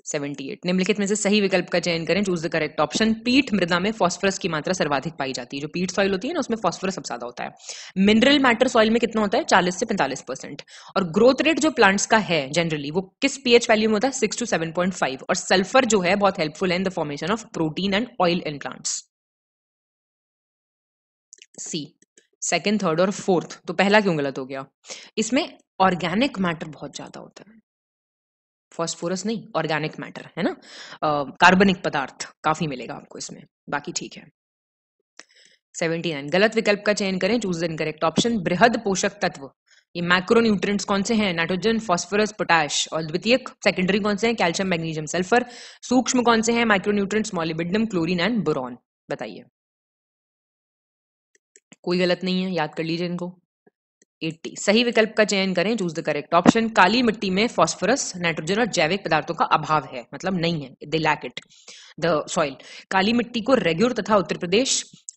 सेवेंटी एट निम्नलिखित में से सही विकल्प का चयन करें चूज द करेक्ट ऑप्शन पीठ मृदा में फॉस्फोरस की मात्रा सर्वाधिक पाई जाती है जो पीठ सॉइल होती है ना उसमें फॉस्फोरस सबसे ज्यादा होता है मिनरल मैटर सॉइल में कितना होता है चालीस से पैंतालीस परसेंट और ग्रोथ रेट जो प्लांट्स का है जनरली वो किस पीएच वैल्यू में होता है six to seven point five और सल्फर जो है बहुत हेल्पफुल है in the formation of protein and oil in plants C second third और फोर्थ तो पहला क्यों गलत हो गया इसमें ऑर्गेनिक मैटर बहुत ज्यादा होता है फॉस्फोरस नहीं ऑर्गेनिक मैटर है ना कार्बनिक पदार्थ काफी मिलेगा आपको इसमें बाकी ठीक है 79 गलत विकल्प का चयन करें चूज द इनकरेक्ट ऑप्शन बृहद पोषक तत्व ये मैक्रोन्यूट्रिएंट्स कौन से हैं नाइट्रोजन फास्फोरस पोटाश और द्वितीयक सेकेंडरी कौन से हैं कैल्शियम मैग्नीशियम सल्फर सूक्ष्म कौन से हैं micronutrients molybdenum chlorine and boron बताइए कोई गलत नहीं है याद कर लीजिए इनको 80 सही विकल्प का चयन करें चूज द करेक्ट ऑप्शन काली मिट्टी में फास्फोरस नाइट्रोजन और जैविक पदार्थों का अभाव है मतलब नहीं है they lack it the soil काली मिट्टी को रेग्यूर तथा उत्तर प्रदेश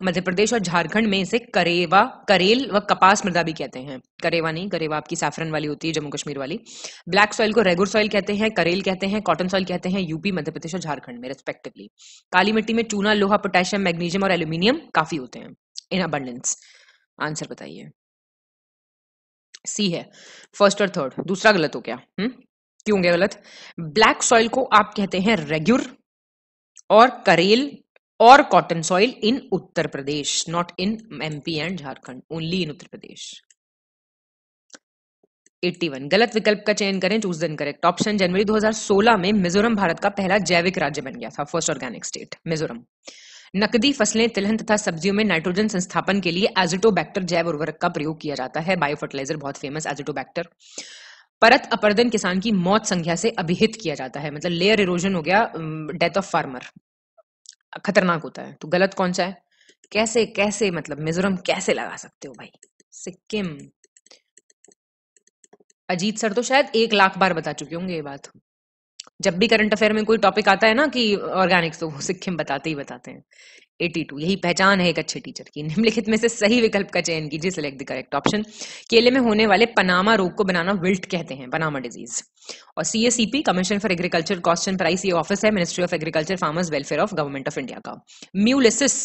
मध्य प्रदेश और झारखंड में इसे करेवा करेल व कपास मृदा भी कहते हैं करेवा नहीं करेवा आपकी सैफरन वाली होती है जम्मू कश्मीर वाली ब्लैक सॉइल को रेगुर सॉइल कहते हैं करेल कहते हैं कॉटन सॉइल कहते हैं यूपी मध्य प्रदेश और झारखंड में रेस्पेक्टिवली काली मिट्टी में चूना लोहा पोटेशियम मैग्नीशियम और एल्यूमिनियम काफी होते हैं इन अबंडेंस आंसर बताइए सी है फर्स्ट और थर्ड दूसरा गलत हो गया हम्म क्यों गया गलत ब्लैक सॉइल को आप कहते हैं रेग्यूर और करेल और cotton soil in Uttar Pradesh not in MP and Jharkhand only in Uttar Pradesh 81 गलत विकल्प का चयन करें चूज दिन करेक्ट ऑप्शन जनवरी 2016 में मिजोरम भारत का पहला जैविक राज्य बन गया था फर्स्ट ऑर्गेनिक स्टेट मिजोरम नकदी फसलें तिलहन तथा सब्जियों में नाइट्रोजन संस्थापन के लिए एजिटोबैक्टर जैव उर्वरक का प्रयोग किया जाता है बायो फर्टिलाइजर बहुत फेमस एजिटोबैक्टर परत अपर्दन किसान की मौत संख्या से अभिहित किया जाता है मतलब लेयर इरोजन हो गया डेथ ऑफ फार्मर खतरनाक होता है तो गलत कौन सा है कैसे कैसे मतलब मिजोरम कैसे लगा सकते हो भाई सिक्किम अजीत सर तो शायद एक लाख बार बता चुके होंगे ये बात जब भी करंट अफेयर में कोई टॉपिक आता है ना कि ऑर्गेनिक्स तो वो सिक्किम बताते ही बताते हैं 82 यही पहचान है एक अच्छे टीचर की <laughs> निम्नलिखित में से सही विकल्प का चयन कीजिए सिलेक्ट द करेक्ट ऑप्शन केले में होने वाले पनामा रोग को बनाना विल्ट कहते हैं पनामा डिजीज और CSEP commission for agriculture cost and price ये ऑफिस है ministry of agriculture farmers welfare of government of India का म्यूलिसिस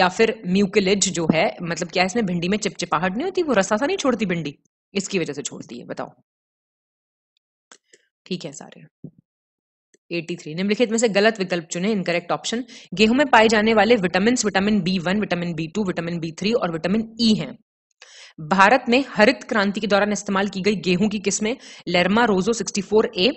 या फिर म्यूकिलिज जो है मतलब क्या इसमें भिंडी में चिपचिपाहट नहीं होती वो रसा सा नहीं छोड़ती भिंडी इसकी वजह से छोड़ती है बताओ ठीक है सारे 83 निम्नलिखित में से गलत विकल्प चुने इनकरेक्ट ऑप्शन गेहूं में पाए जाने वाले vitamin vitamin B one vitamin B two vitamin B three और विटामिन ई e हैं भारत में हरित क्रांति के दौरान इस्तेमाल की गई गेहूं की किस्में लेरमा रोजो 64 ए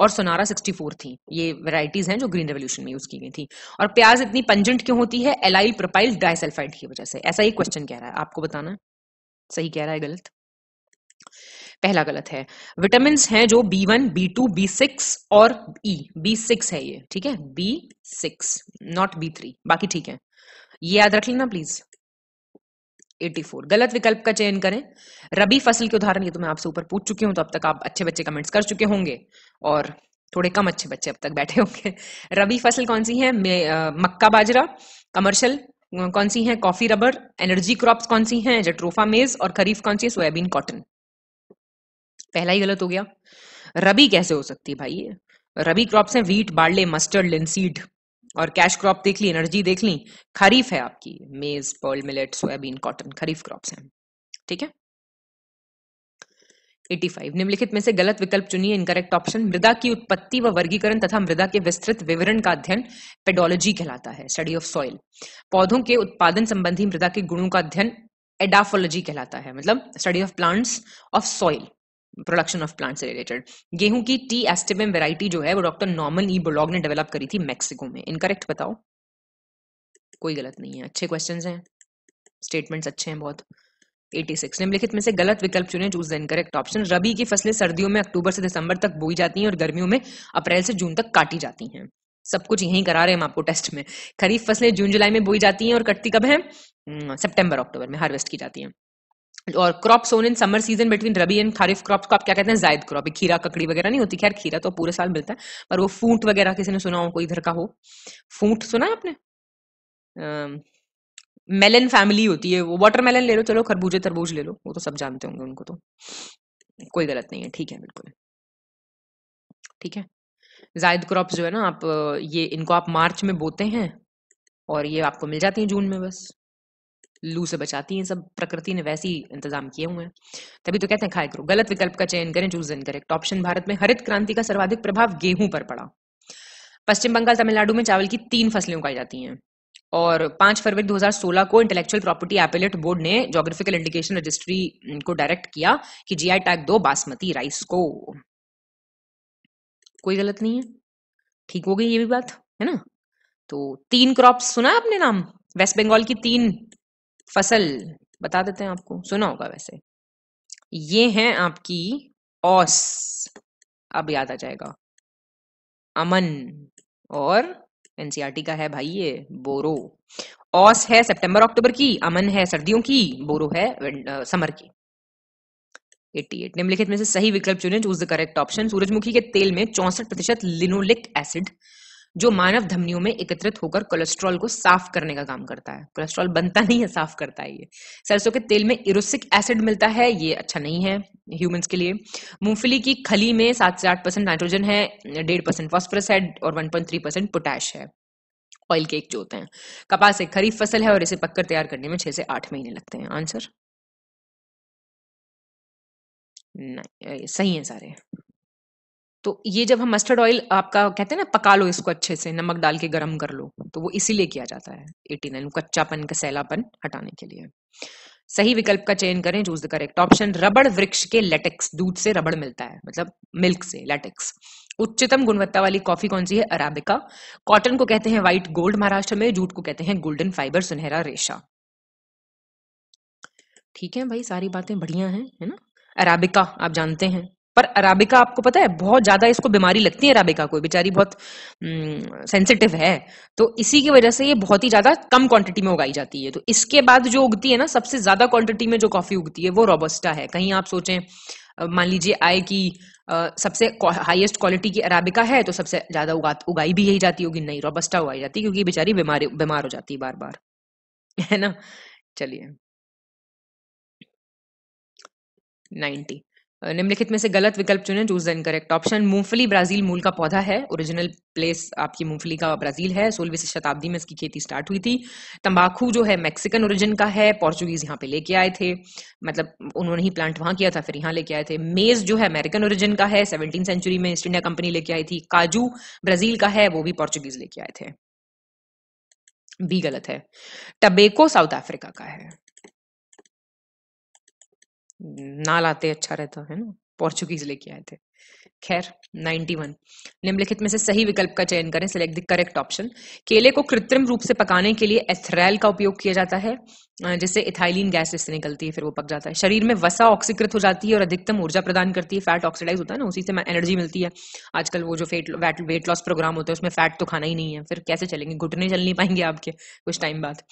और सोनारा 64 थी ये वैरायटीज हैं जो ग्रीन रेवोल्यूशन में यूज की गई थी और प्याज इतनी पंजेंट क्यों होती है एलाइल प्रोपाइल डाइसल्फाइड की वजह से ऐसा ही क्वेश्चन कह रहा है आपको बताना सही कह रहा है गलत पहला गलत है विटामिन हैं जो B one B two B six और ई बी सिक्स है ये ठीक है B six not B three बाकी ठीक है ये याद रख लेना प्लीज 84 गलत विकल्प का चयन करें रबी फसल के उदाहरण ये तो मैं आपसे ऊपर पूछ चुकी हूं तो अब तक आप अच्छे बच्चे कमेंट्स कर चुके होंगे और थोड़े कम अच्छे बच्चे अब तक बैठे होंगे रबी फसल कौन सी है मक्का बाजरा कमर्शियल कौन सी है कॉफी रबर एनर्जी क्रॉप्स कौन सी हैं जट्रोफा मेज और खरीफ कौन सी है सोयाबीन कॉटन पहला ही गलत हो गया रबी कैसे हो सकती है भाई ये रबी क्रॉप्स हैं वीट बार्ले मस्टर्ड लिनसीड और कैश क्रॉप देख ली एनर्जी देख ली खरीफ है आपकी maize pearl millet soybean cotton kharif crops हैं ठीक है 85 निम्नलिखित में से गलत विकल्प चुनिए इनकरेक्ट ऑप्शन मृदा की उत्पत्ति व वर्गीकरण तथा मृदा के विस्तृत विवरण का अध्ययन पेडोलॉजी कहलाता है स्टडी ऑफ सॉइल पौधों के उत्पादन संबंधी मृदा के गुणों का अध्ययन एडाफोलॉजी कहलाता है मतलब study of plants of soil production of plant से रिलेटेड गेहूं की टी एस्टिबम वेराइटी जो है वो डॉक्टर नॉर्मल ई बुलॉग ने डेवलप करी थी मैक्सिको में इनकरेक्ट बताओ कोई गलत नहीं है अच्छे क्वेश्चन हैं स्टेटमेंट्स अच्छे हैं बहुत 86 निम्नलिखित में से गलत विकल्प चुने choose the incorrect option rabi की फसलें सर्दियों में अक्टूबर से दिसंबर तक बोई जाती हैं और गर्मियों में अप्रैल से जून तक काटी जाती हैं सब कुछ यहीं करा रहे हैं हम आपको टेस्ट में खरीफ फसलें जून जुलाई में बोई जाती हैं और कटती कब है हम्म, सितंबर अक्टूबर में हार्वेस्ट की जाती है और crop sown in summer season between rabi and kharif crop को आप क्या कहते हैं जायद क्रॉप खीरा ककड़ी वगैरह नहीं होती खैर खीरा तो पूरे साल मिलता है पर वो फूट वगैरह किसी ने सुना हो कोई इधर का हो फूट सुना है आपने मेलन फैमिली होती है वो मेलन ले लो चलो खरबूजे तरबूज ले लो वो तो सब जानते होंगे उनको तो कोई गलत नहीं है ठीक है बिल्कुल ठीक है जायद क्रॉप जो है ना आप ये इनको आप मार्च में बोते हैं और ये आपको मिल जाती है जून में बस लू से बचाती हैं सब प्रकृति ने वैसे ही इंतजाम किए हुए हैं तभी तो कहते हैं खाए करो गलत विकल्प का चयन करें choose incorrect option Bharat में हरित क्रांति का सर्वाधिक प्रभाव गेहूं पर पड़ा पश्चिम बंगाल तमिलनाडु में चावल की तीन फसलें उगाई जाती हैं और पांच फरवरी 2016 को इंटेलेक्चुअल प्रॉपर्टी एपेलेट बोर्ड ने जोग्राफिकल इंडिकेशन रजिस्ट्री को डायरेक्ट किया कि जीआई टैग दो बासमती राइस को कोई गलत नहीं है ठीक हो गई ये भी बात है ना तो तीन क्रॉप सुना आपने नाम वेस्ट बंगाल की तीन फसल बता देते हैं आपको सुना होगा वैसे ये है आपकी ओस अब याद आ जाएगा अमन और एनसीआरटी e का है भाई ये बोरो ओस है सितंबर अक्टूबर की अमन है सर्दियों की बोरो है समर की 88 निम्नलिखित में से सही विकल्प चुने चूज द करेक्ट ऑप्शन सूरजमुखी के तेल में चौसठ प्रतिशत लिनोलिक एसिड जो मानव धमनियों में एकत्रित होकर कोलेस्ट्रॉल को साफ करने का काम करता है कोलेस्ट्रॉल बनता नहीं है साफ करता है ये सरसों के तेल में इरोसिक एसिड मिलता है ये अच्छा नहीं है ह्यूमंस के लिए मूंगफली की खली में सात से आठ परसेंट नाइट्रोजन है डेढ़ परसेंट फॉस्फोरस है और one point three percent potash है ऑयल केक जो होते हैं कपास एक खरीफ फसल है और इसे पककर तैयार करने में छह से आठ महीने लगते हैं आंसर नहीं सही है सारे तो ये जब हम मस्टर्ड ऑयल आपका कहते हैं ना पका लो इसको अच्छे से नमक डाल के गर्म कर लो तो वो इसीलिए किया जाता है एटी नाइन कच्चापन का सैलापन हटाने के लिए सही विकल्प का चयन करें चूज द करेक्ट ऑप्शन रबड़ वृक्ष के लेटेक्स दूध से रबड़ मिलता है मतलब मिल्क से लेटेक्स उच्चतम गुणवत्ता वाली कॉफी कौन सी है अराबिका कॉटन को कहते हैं व्हाइट गोल्ड महाराष्ट्र में जूट को कहते हैं गोल्डन फाइबर सुनहरा रेशा ठीक है भाई सारी बातें बढ़िया हैं है ना अराबिका आप जानते हैं पर अराबिका आपको पता है बहुत ज्यादा इसको बीमारी लगती है अराबिका को बेचारी बहुत सेंसिटिव हम्म, है तो इसी की वजह से ये बहुत ही ज्यादा कम क्वांटिटी में उगाई जाती है तो इसके बाद जो उगती है ना सबसे ज्यादा क्वांटिटी में जो कॉफी उगती है वो रोबस्टा है कहीं आप सोचें मान लीजिए आए कि सबसे हाईएस्ट क्वालिटी की अराबिका है तो सबसे ज्यादा उगा उगाई भी यही जाती होगी नहीं रोबस्टा उगाई जाती क्योंकि बेचारी बीमारी बीमार हो जाती है बार बार <laughs> है ना चलिए नाइन्टी निम्नलिखित में से गलत विकल्प चुने चूज द इनकरेक्ट ऑप्शन मूंगफली ब्राजील मूल का पौधा है ओरिजिनल प्लेस आपकी मूंगफली का ब्राजील है सोलहवीं शताब्दी में इसकी खेती स्टार्ट हुई थी तंबाकू जो है मेक्सिकन ओरिजिन का है पोर्चुगीज यहाँ पे लेके आए थे मतलब उन्होंने ही प्लांट वहां किया था फिर यहाँ लेके आए थे मेज जो है अमेरिकन ओरिजिन का है सेवनटीन सेंचुरी में ईस्ट इंडिया कंपनी लेके आई थी काजू ब्राजील का है वो भी पोर्चुगीज लेके आए थे बी गलत है टबेको साउथ अफ्रीका का है ना लाते अच्छा रहता है ना पोर्चुगीज लेके आए थे खैर 91 निम्नलिखित में से सही विकल्प का चयन करें सिलेक्ट द करेक्ट ऑप्शन केले को कृत्रिम रूप से पकाने के लिए एथरेल का उपयोग किया जाता है जिससे इथाइलिन गैस इससे निकलती है फिर वो पक जाता है शरीर में वसा ऑक्सीकृत हो जाती है और अधिकतम ऊर्जा प्रदान करती है फैट ऑक्सीडाइज होता है ना उसी से एनर्जी मिलती है आजकल वो जो fat weight, weight loss program होता है उसमें फैट तो खाना ही नहीं है फिर कैसे चलेंगे घुटने चल नहीं पाएंगे आपके कुछ टाइम बाद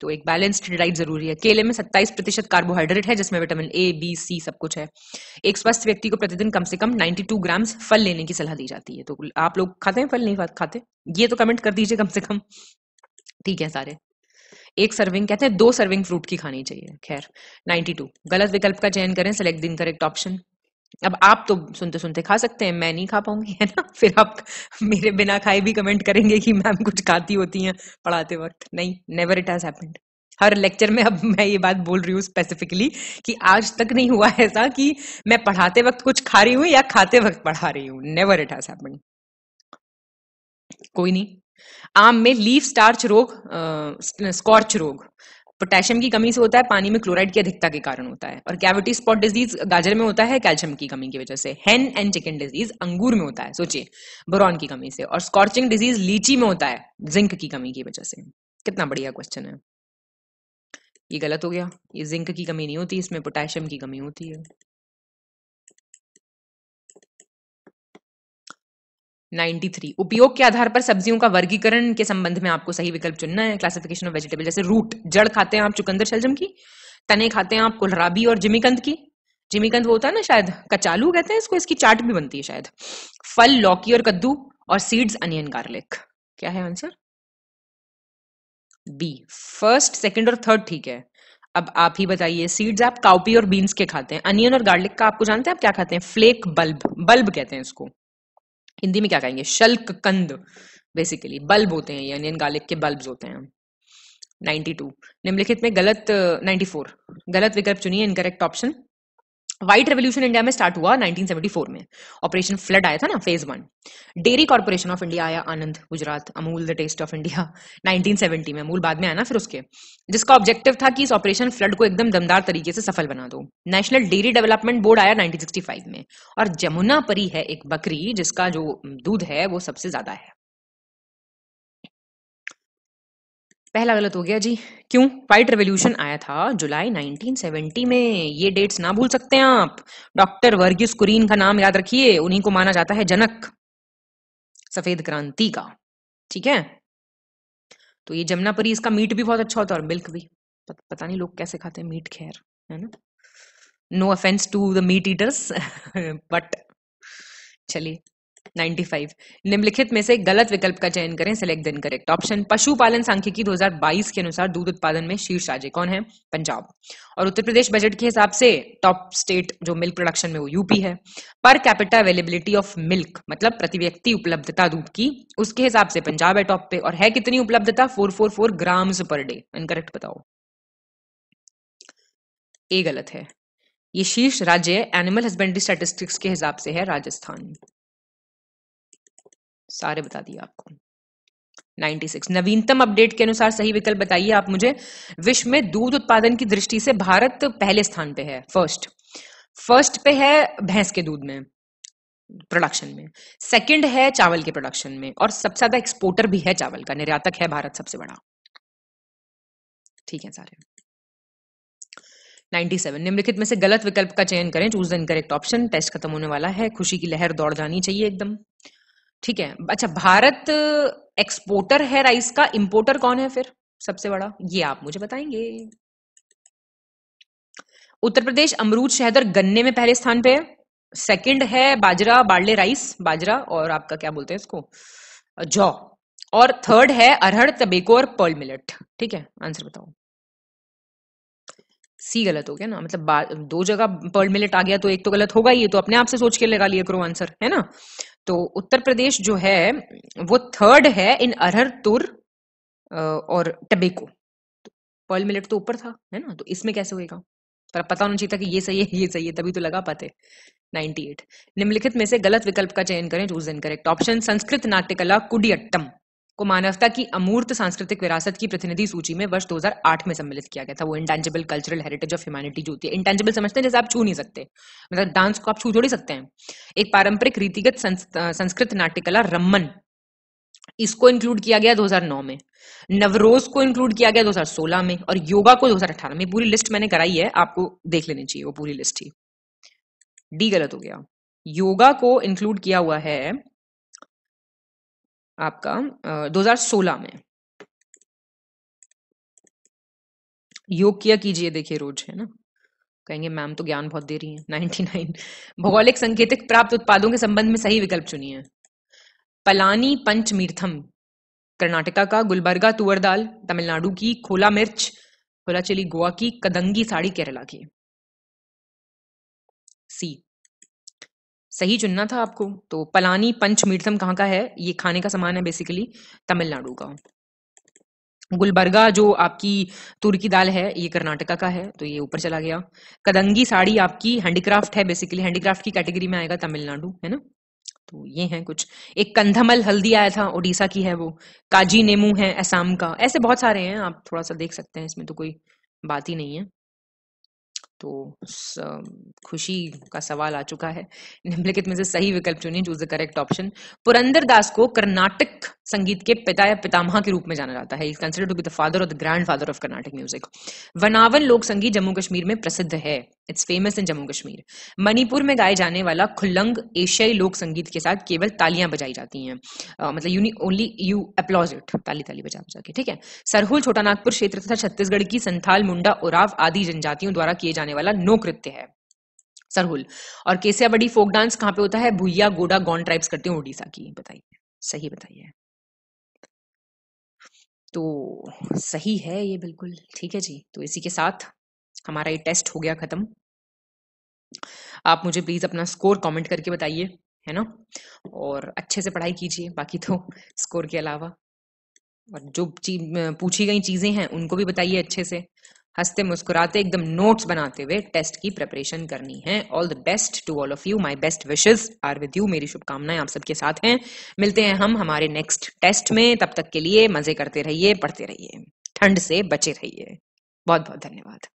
तो एक बैलेंस्ड डाइट जरूरी है केले में 27 प्रतिशत कार्बोहाइड्रेट है जिसमें विटामिन ए बी सी सब कुछ है एक स्वस्थ व्यक्ति को प्रतिदिन कम से कम 92 ग्राम्स फल लेने की सलाह दी जाती है तो आप लोग खाते हैं फल नहीं खाते ये तो कमेंट कर दीजिए कम से कम ठीक है सारे एक सर्विंग कहते हैं दो सर्विंग फ्रूट की खानी चाहिए खैर 92 गलत विकल्प का चयन करें सेलेक्ट दिन करेक्ट ऑप्शन अब आप तो सुनते सुनते खा सकते हैं मैं नहीं खा पाऊंगी है ना <laughs> फिर आप मेरे बिना खाए भी कमेंट करेंगे कि मैम कुछ खाती होती हैं पढ़ाते वक्त नहीं नेवर इट हैज हैपेंड हर लेक्चर में अब मैं ये बात बोल रही हूँ स्पेसिफिकली कि आज तक नहीं हुआ ऐसा कि मैं पढ़ाते वक्त कुछ खा रही हूँ या खाते वक्त पढ़ा रही हूँ नेवर इट हैज हैपेंड कोई नहीं आम में लीफ स्टार्च रोग स्कॉर्च रोग पोटेशियम की कमी से होता है पानी में क्लोराइड की अधिकता के कारण होता है और कैविटी स्पॉट डिजीज गाजर में होता है कैल्शियम की कमी की वजह से हेन एंड चिकन डिजीज अंगूर में होता है सोचिए बोरॉन की कमी से और स्कॉर्चिंग डिजीज लीची में होता है जिंक की कमी की वजह से कितना बढ़िया क्वेश्चन है ये गलत हो गया ये जिंक की कमी नहीं होती इसमें पोटेशियम की कमी होती है 93 उपयोग के आधार पर सब्जियों का वर्गीकरण के संबंध में आपको सही विकल्प चुनना है क्लासिफिकेशन ऑफ वेजिटेबल जैसे रूट जड़ खाते हैं आप चुकंदर शलजम की तने खाते हैं आप कोलराबी और जिमिकंद की जिमिकंद वो होता है ना शायद कचालू कहते हैं इसको इसकी चाट भी बनती है शायद फल लौकी और कद्दू और सीड्स अनियन गार्लिक क्या है आंसर बी फर्स्ट सेकेंड और थर्ड ठीक है अब आप ही बताइए सीड्स आप काउपी और बीन्स के खाते हैं अनियन और गार्लिक का आपको जानते हैं आप क्या खाते हैं फ्लेक बल्ब बल्ब कहते हैं इसको हिंदी में क्या कहेंगे शल्क कंद बेसिकली बल्ब होते हैं ये अनियन गार्लिक के बल्ब होते हैं 92 निम्नलिखित में गलत 94 गलत विकल्प चुनिए incorrect option white revolution India में स्टार्ट हुआ 1974 में ऑपरेशन फ्लड आया था ना phase one dairy corporation of India आया Anand Gujarat Amul the taste of India 1970 में अमूल बाद में आया ना फिर उसके जिसका ऑब्जेक्टिव था कि इस ऑपरेशन फ्लड को एकदम दमदार तरीके से सफल बना दो नेशनल डेयरी डेवलपमेंट बोर्ड आया नाइनटीन में और जमुना परी है एक बकरी जिसका जो दूध है वो सबसे ज्यादा है पहला गलत हो गया जी क्यों वाइट रेवोल्यूशन आया था जुलाई 1970 में ये डेट्स ना भूल सकते हैं आप डॉक्टर वर्गीस कुरीन का नाम याद रखिए उन्हीं को माना जाता है जनक सफेद क्रांति का ठीक है तो ये जमुना परी इसका मीट भी बहुत अच्छा होता है और मिल्क भी पता नहीं लोग कैसे खाते हैं मीट खैर है ना no offence to the meat eaters but चलिए 95 निम्नलिखित में से गलत विकल्प का चयन करें सिलेक्ट देन करेक्ट ऑप्शन पशुपालन सांख्यिकी 2022 के अनुसार दूध उत्पादन में शीर्ष राज्य कौन है पंजाब और उत्तर प्रदेश बजट के हिसाब से टॉप स्टेट जो मिल्क प्रोडक्शन में वो यूपी है per capita availability of milk मतलब प्रति व्यक्ति उपलब्धता दूध की उसके हिसाब से पंजाब है टॉप पे और है कितनी उपलब्धता four four four gram per day incorrect बताओ ए गलत है ये शीर्ष राज्य एनिमल हस्बेंड्री स्टैटिस्टिक्स के हिसाब से है राजस्थान सारे बता दिए आपको 96 नवीनतम अपडेट के अनुसार सही विकल्प बताइए आप मुझे विश्व में दूध उत्पादन की दृष्टि से भारत पहले स्थान पे है फर्स्ट फर्स्ट पे है भैंस के दूध में प्रोडक्शन में सेकंड है चावल के प्रोडक्शन में और सबसे ज्यादा एक्सपोर्टर भी है चावल का निर्यातक है भारत सबसे बड़ा ठीक है सारे 97 निम्नलिखित में से गलत विकल्प का चयन करें choose the incorrect option test खत्म होने वाला है खुशी की लहर दौड़ जानी चाहिए एकदम ठीक है अच्छा भारत एक्सपोर्टर है राइस का इंपोर्टर कौन है फिर सबसे बड़ा ये आप मुझे बताएंगे उत्तर प्रदेश अमरूद शहदर गन्ने में पहले स्थान पे है सेकंड है बाजरा बाड़े राइस बाजरा और आपका क्या बोलते हैं इसको जौ और थर्ड है अरहड़ तबेको और पर्ल मिलेट ठीक है आंसर बताओ सी गलत हो गया ना मतलब दो जगह पर्ल मिलट आ गया तो एक तो गलत होगा ही तो अपने आप से सोच के लगा लिया करो आंसर है ना तो उत्तर प्रदेश जो है वो थर्ड है इन अरहर तुर और टबेको तो पर्ल मिलेट तो ऊपर था है ना तो इसमें कैसे होएगा पर पता होना चाहिए था कि ये सही है ये सही है तभी तो लगा पाते 98 निम्नलिखित में से गलत विकल्प का चयन करें चूज करेक्ट ऑप्शन संस्कृत नाट्य कला कुडियट्टम को मानवता की अमूर्त सांस्कृतिक विरासत की प्रतिनिधि सूची में वर्ष 2008 में सम्मिलित किया गया था वो intangible cultural heritage of humanity जो होती है इंटेंजिबल समझते हैं जैसे आप छू नहीं सकते मतलब डांस को आप छू थोड़ी सकते हैं एक पारंपरिक रीतिगत संस्कृत नाट्यकला रमन इसको इंक्लूड किया गया 2009 में नवरोज को इंक्लूड किया गया 2016 में और योगा को 2018 में पूरी लिस्ट मैंने कराई है आपको देख लेनी चाहिए वो पूरी लिस्ट ही डी गलत हो गया योगा को इंक्लूड किया हुआ है आपका दो हजार सोलह में योग किया कीजिए देखिए रोज है ना कहेंगे मैम तो ज्ञान बहुत दे रही है नाइनटी नाइन भौगोलिक संकेतिक प्राप्त उत्पादों के संबंध में सही विकल्प चुनिए पलानी पंचमीर्थम कर्नाटका का गुलबर्गा तुअर दाल तमिलनाडु की खोला मिर्च खोला चिली गोवा की कदंगी साड़ी केरला की सी सही चुनना था आपको तो पलानी पंच मीर्थम कहाँ का है ये खाने का सामान है बेसिकली तमिलनाडु का गुलबर्गा जो आपकी तुर्की दाल है ये कर्नाटका का है तो ये ऊपर चला गया कदंगी साड़ी आपकी हैंडीक्राफ्ट है बेसिकली हैंडीक्राफ्ट की कैटेगरी में आएगा तमिलनाडु है ना तो ये है कुछ एक कंधमल हल्दी आया था ओडिशा की है वो काजी नेमू है असम का ऐसे बहुत सारे हैं आप थोड़ा सा देख सकते हैं इसमें तो कोई बात ही नहीं है तो खुशी का सवाल आ चुका है निम्नलिखित में से सही विकल्प चुनिए choose the correct option Purandara Dasa को कर्नाटक संगीत के पिता या पितामह के रूप में जाना जाता है consider to be the father of the grand father of Karnataka music Wanwun लोक संगीत जम्मू कश्मीर में प्रसिद्ध है it's famous in Jammu Kashmir Manipur में गाए जाने वाला खुल्लंग एशियाई लोक संगीत के साथ केवल तालियां बजाई जाती हैं uh, मतलब नी ओनली यू अप्लॉज इट ताली ताली बजा बजा के ठीक है सरहुल छोटा नागपुर क्षेत्र तथा छत्तीसगढ़ की संथाल मुंडा उराव आदि जनजातियों द्वारा किए जाने वाला नो कृत्य है सरहुल और केसिया बड़ी फोक डांस कहाँ पे होता है भुइया गोडा गॉन ट्राइब्स करते हैं उड़ीसा की बताइए सही बताइए तो सही है ये बिल्कुल ठीक है जी तो इसी के साथ हमारा ये टेस्ट हो गया ख़त्म आप मुझे प्लीज़ अपना स्कोर कमेंट करके बताइए है ना और अच्छे से पढ़ाई कीजिए बाकी तो स्कोर के अलावा और जो पूछी गई चीज़ें हैं उनको भी बताइए अच्छे से हंसते मुस्कुराते एकदम नोट्स बनाते हुए टेस्ट की प्रिपरेशन करनी है all the best to all of you my best wishes are with you मेरी शुभकामनाएं आप सबके साथ हैं मिलते हैं हम हमारे नेक्स्ट टेस्ट में तब तक के लिए मजे करते रहिए पढ़ते रहिए ठंड से बचे रहिए बहुत बहुत धन्यवाद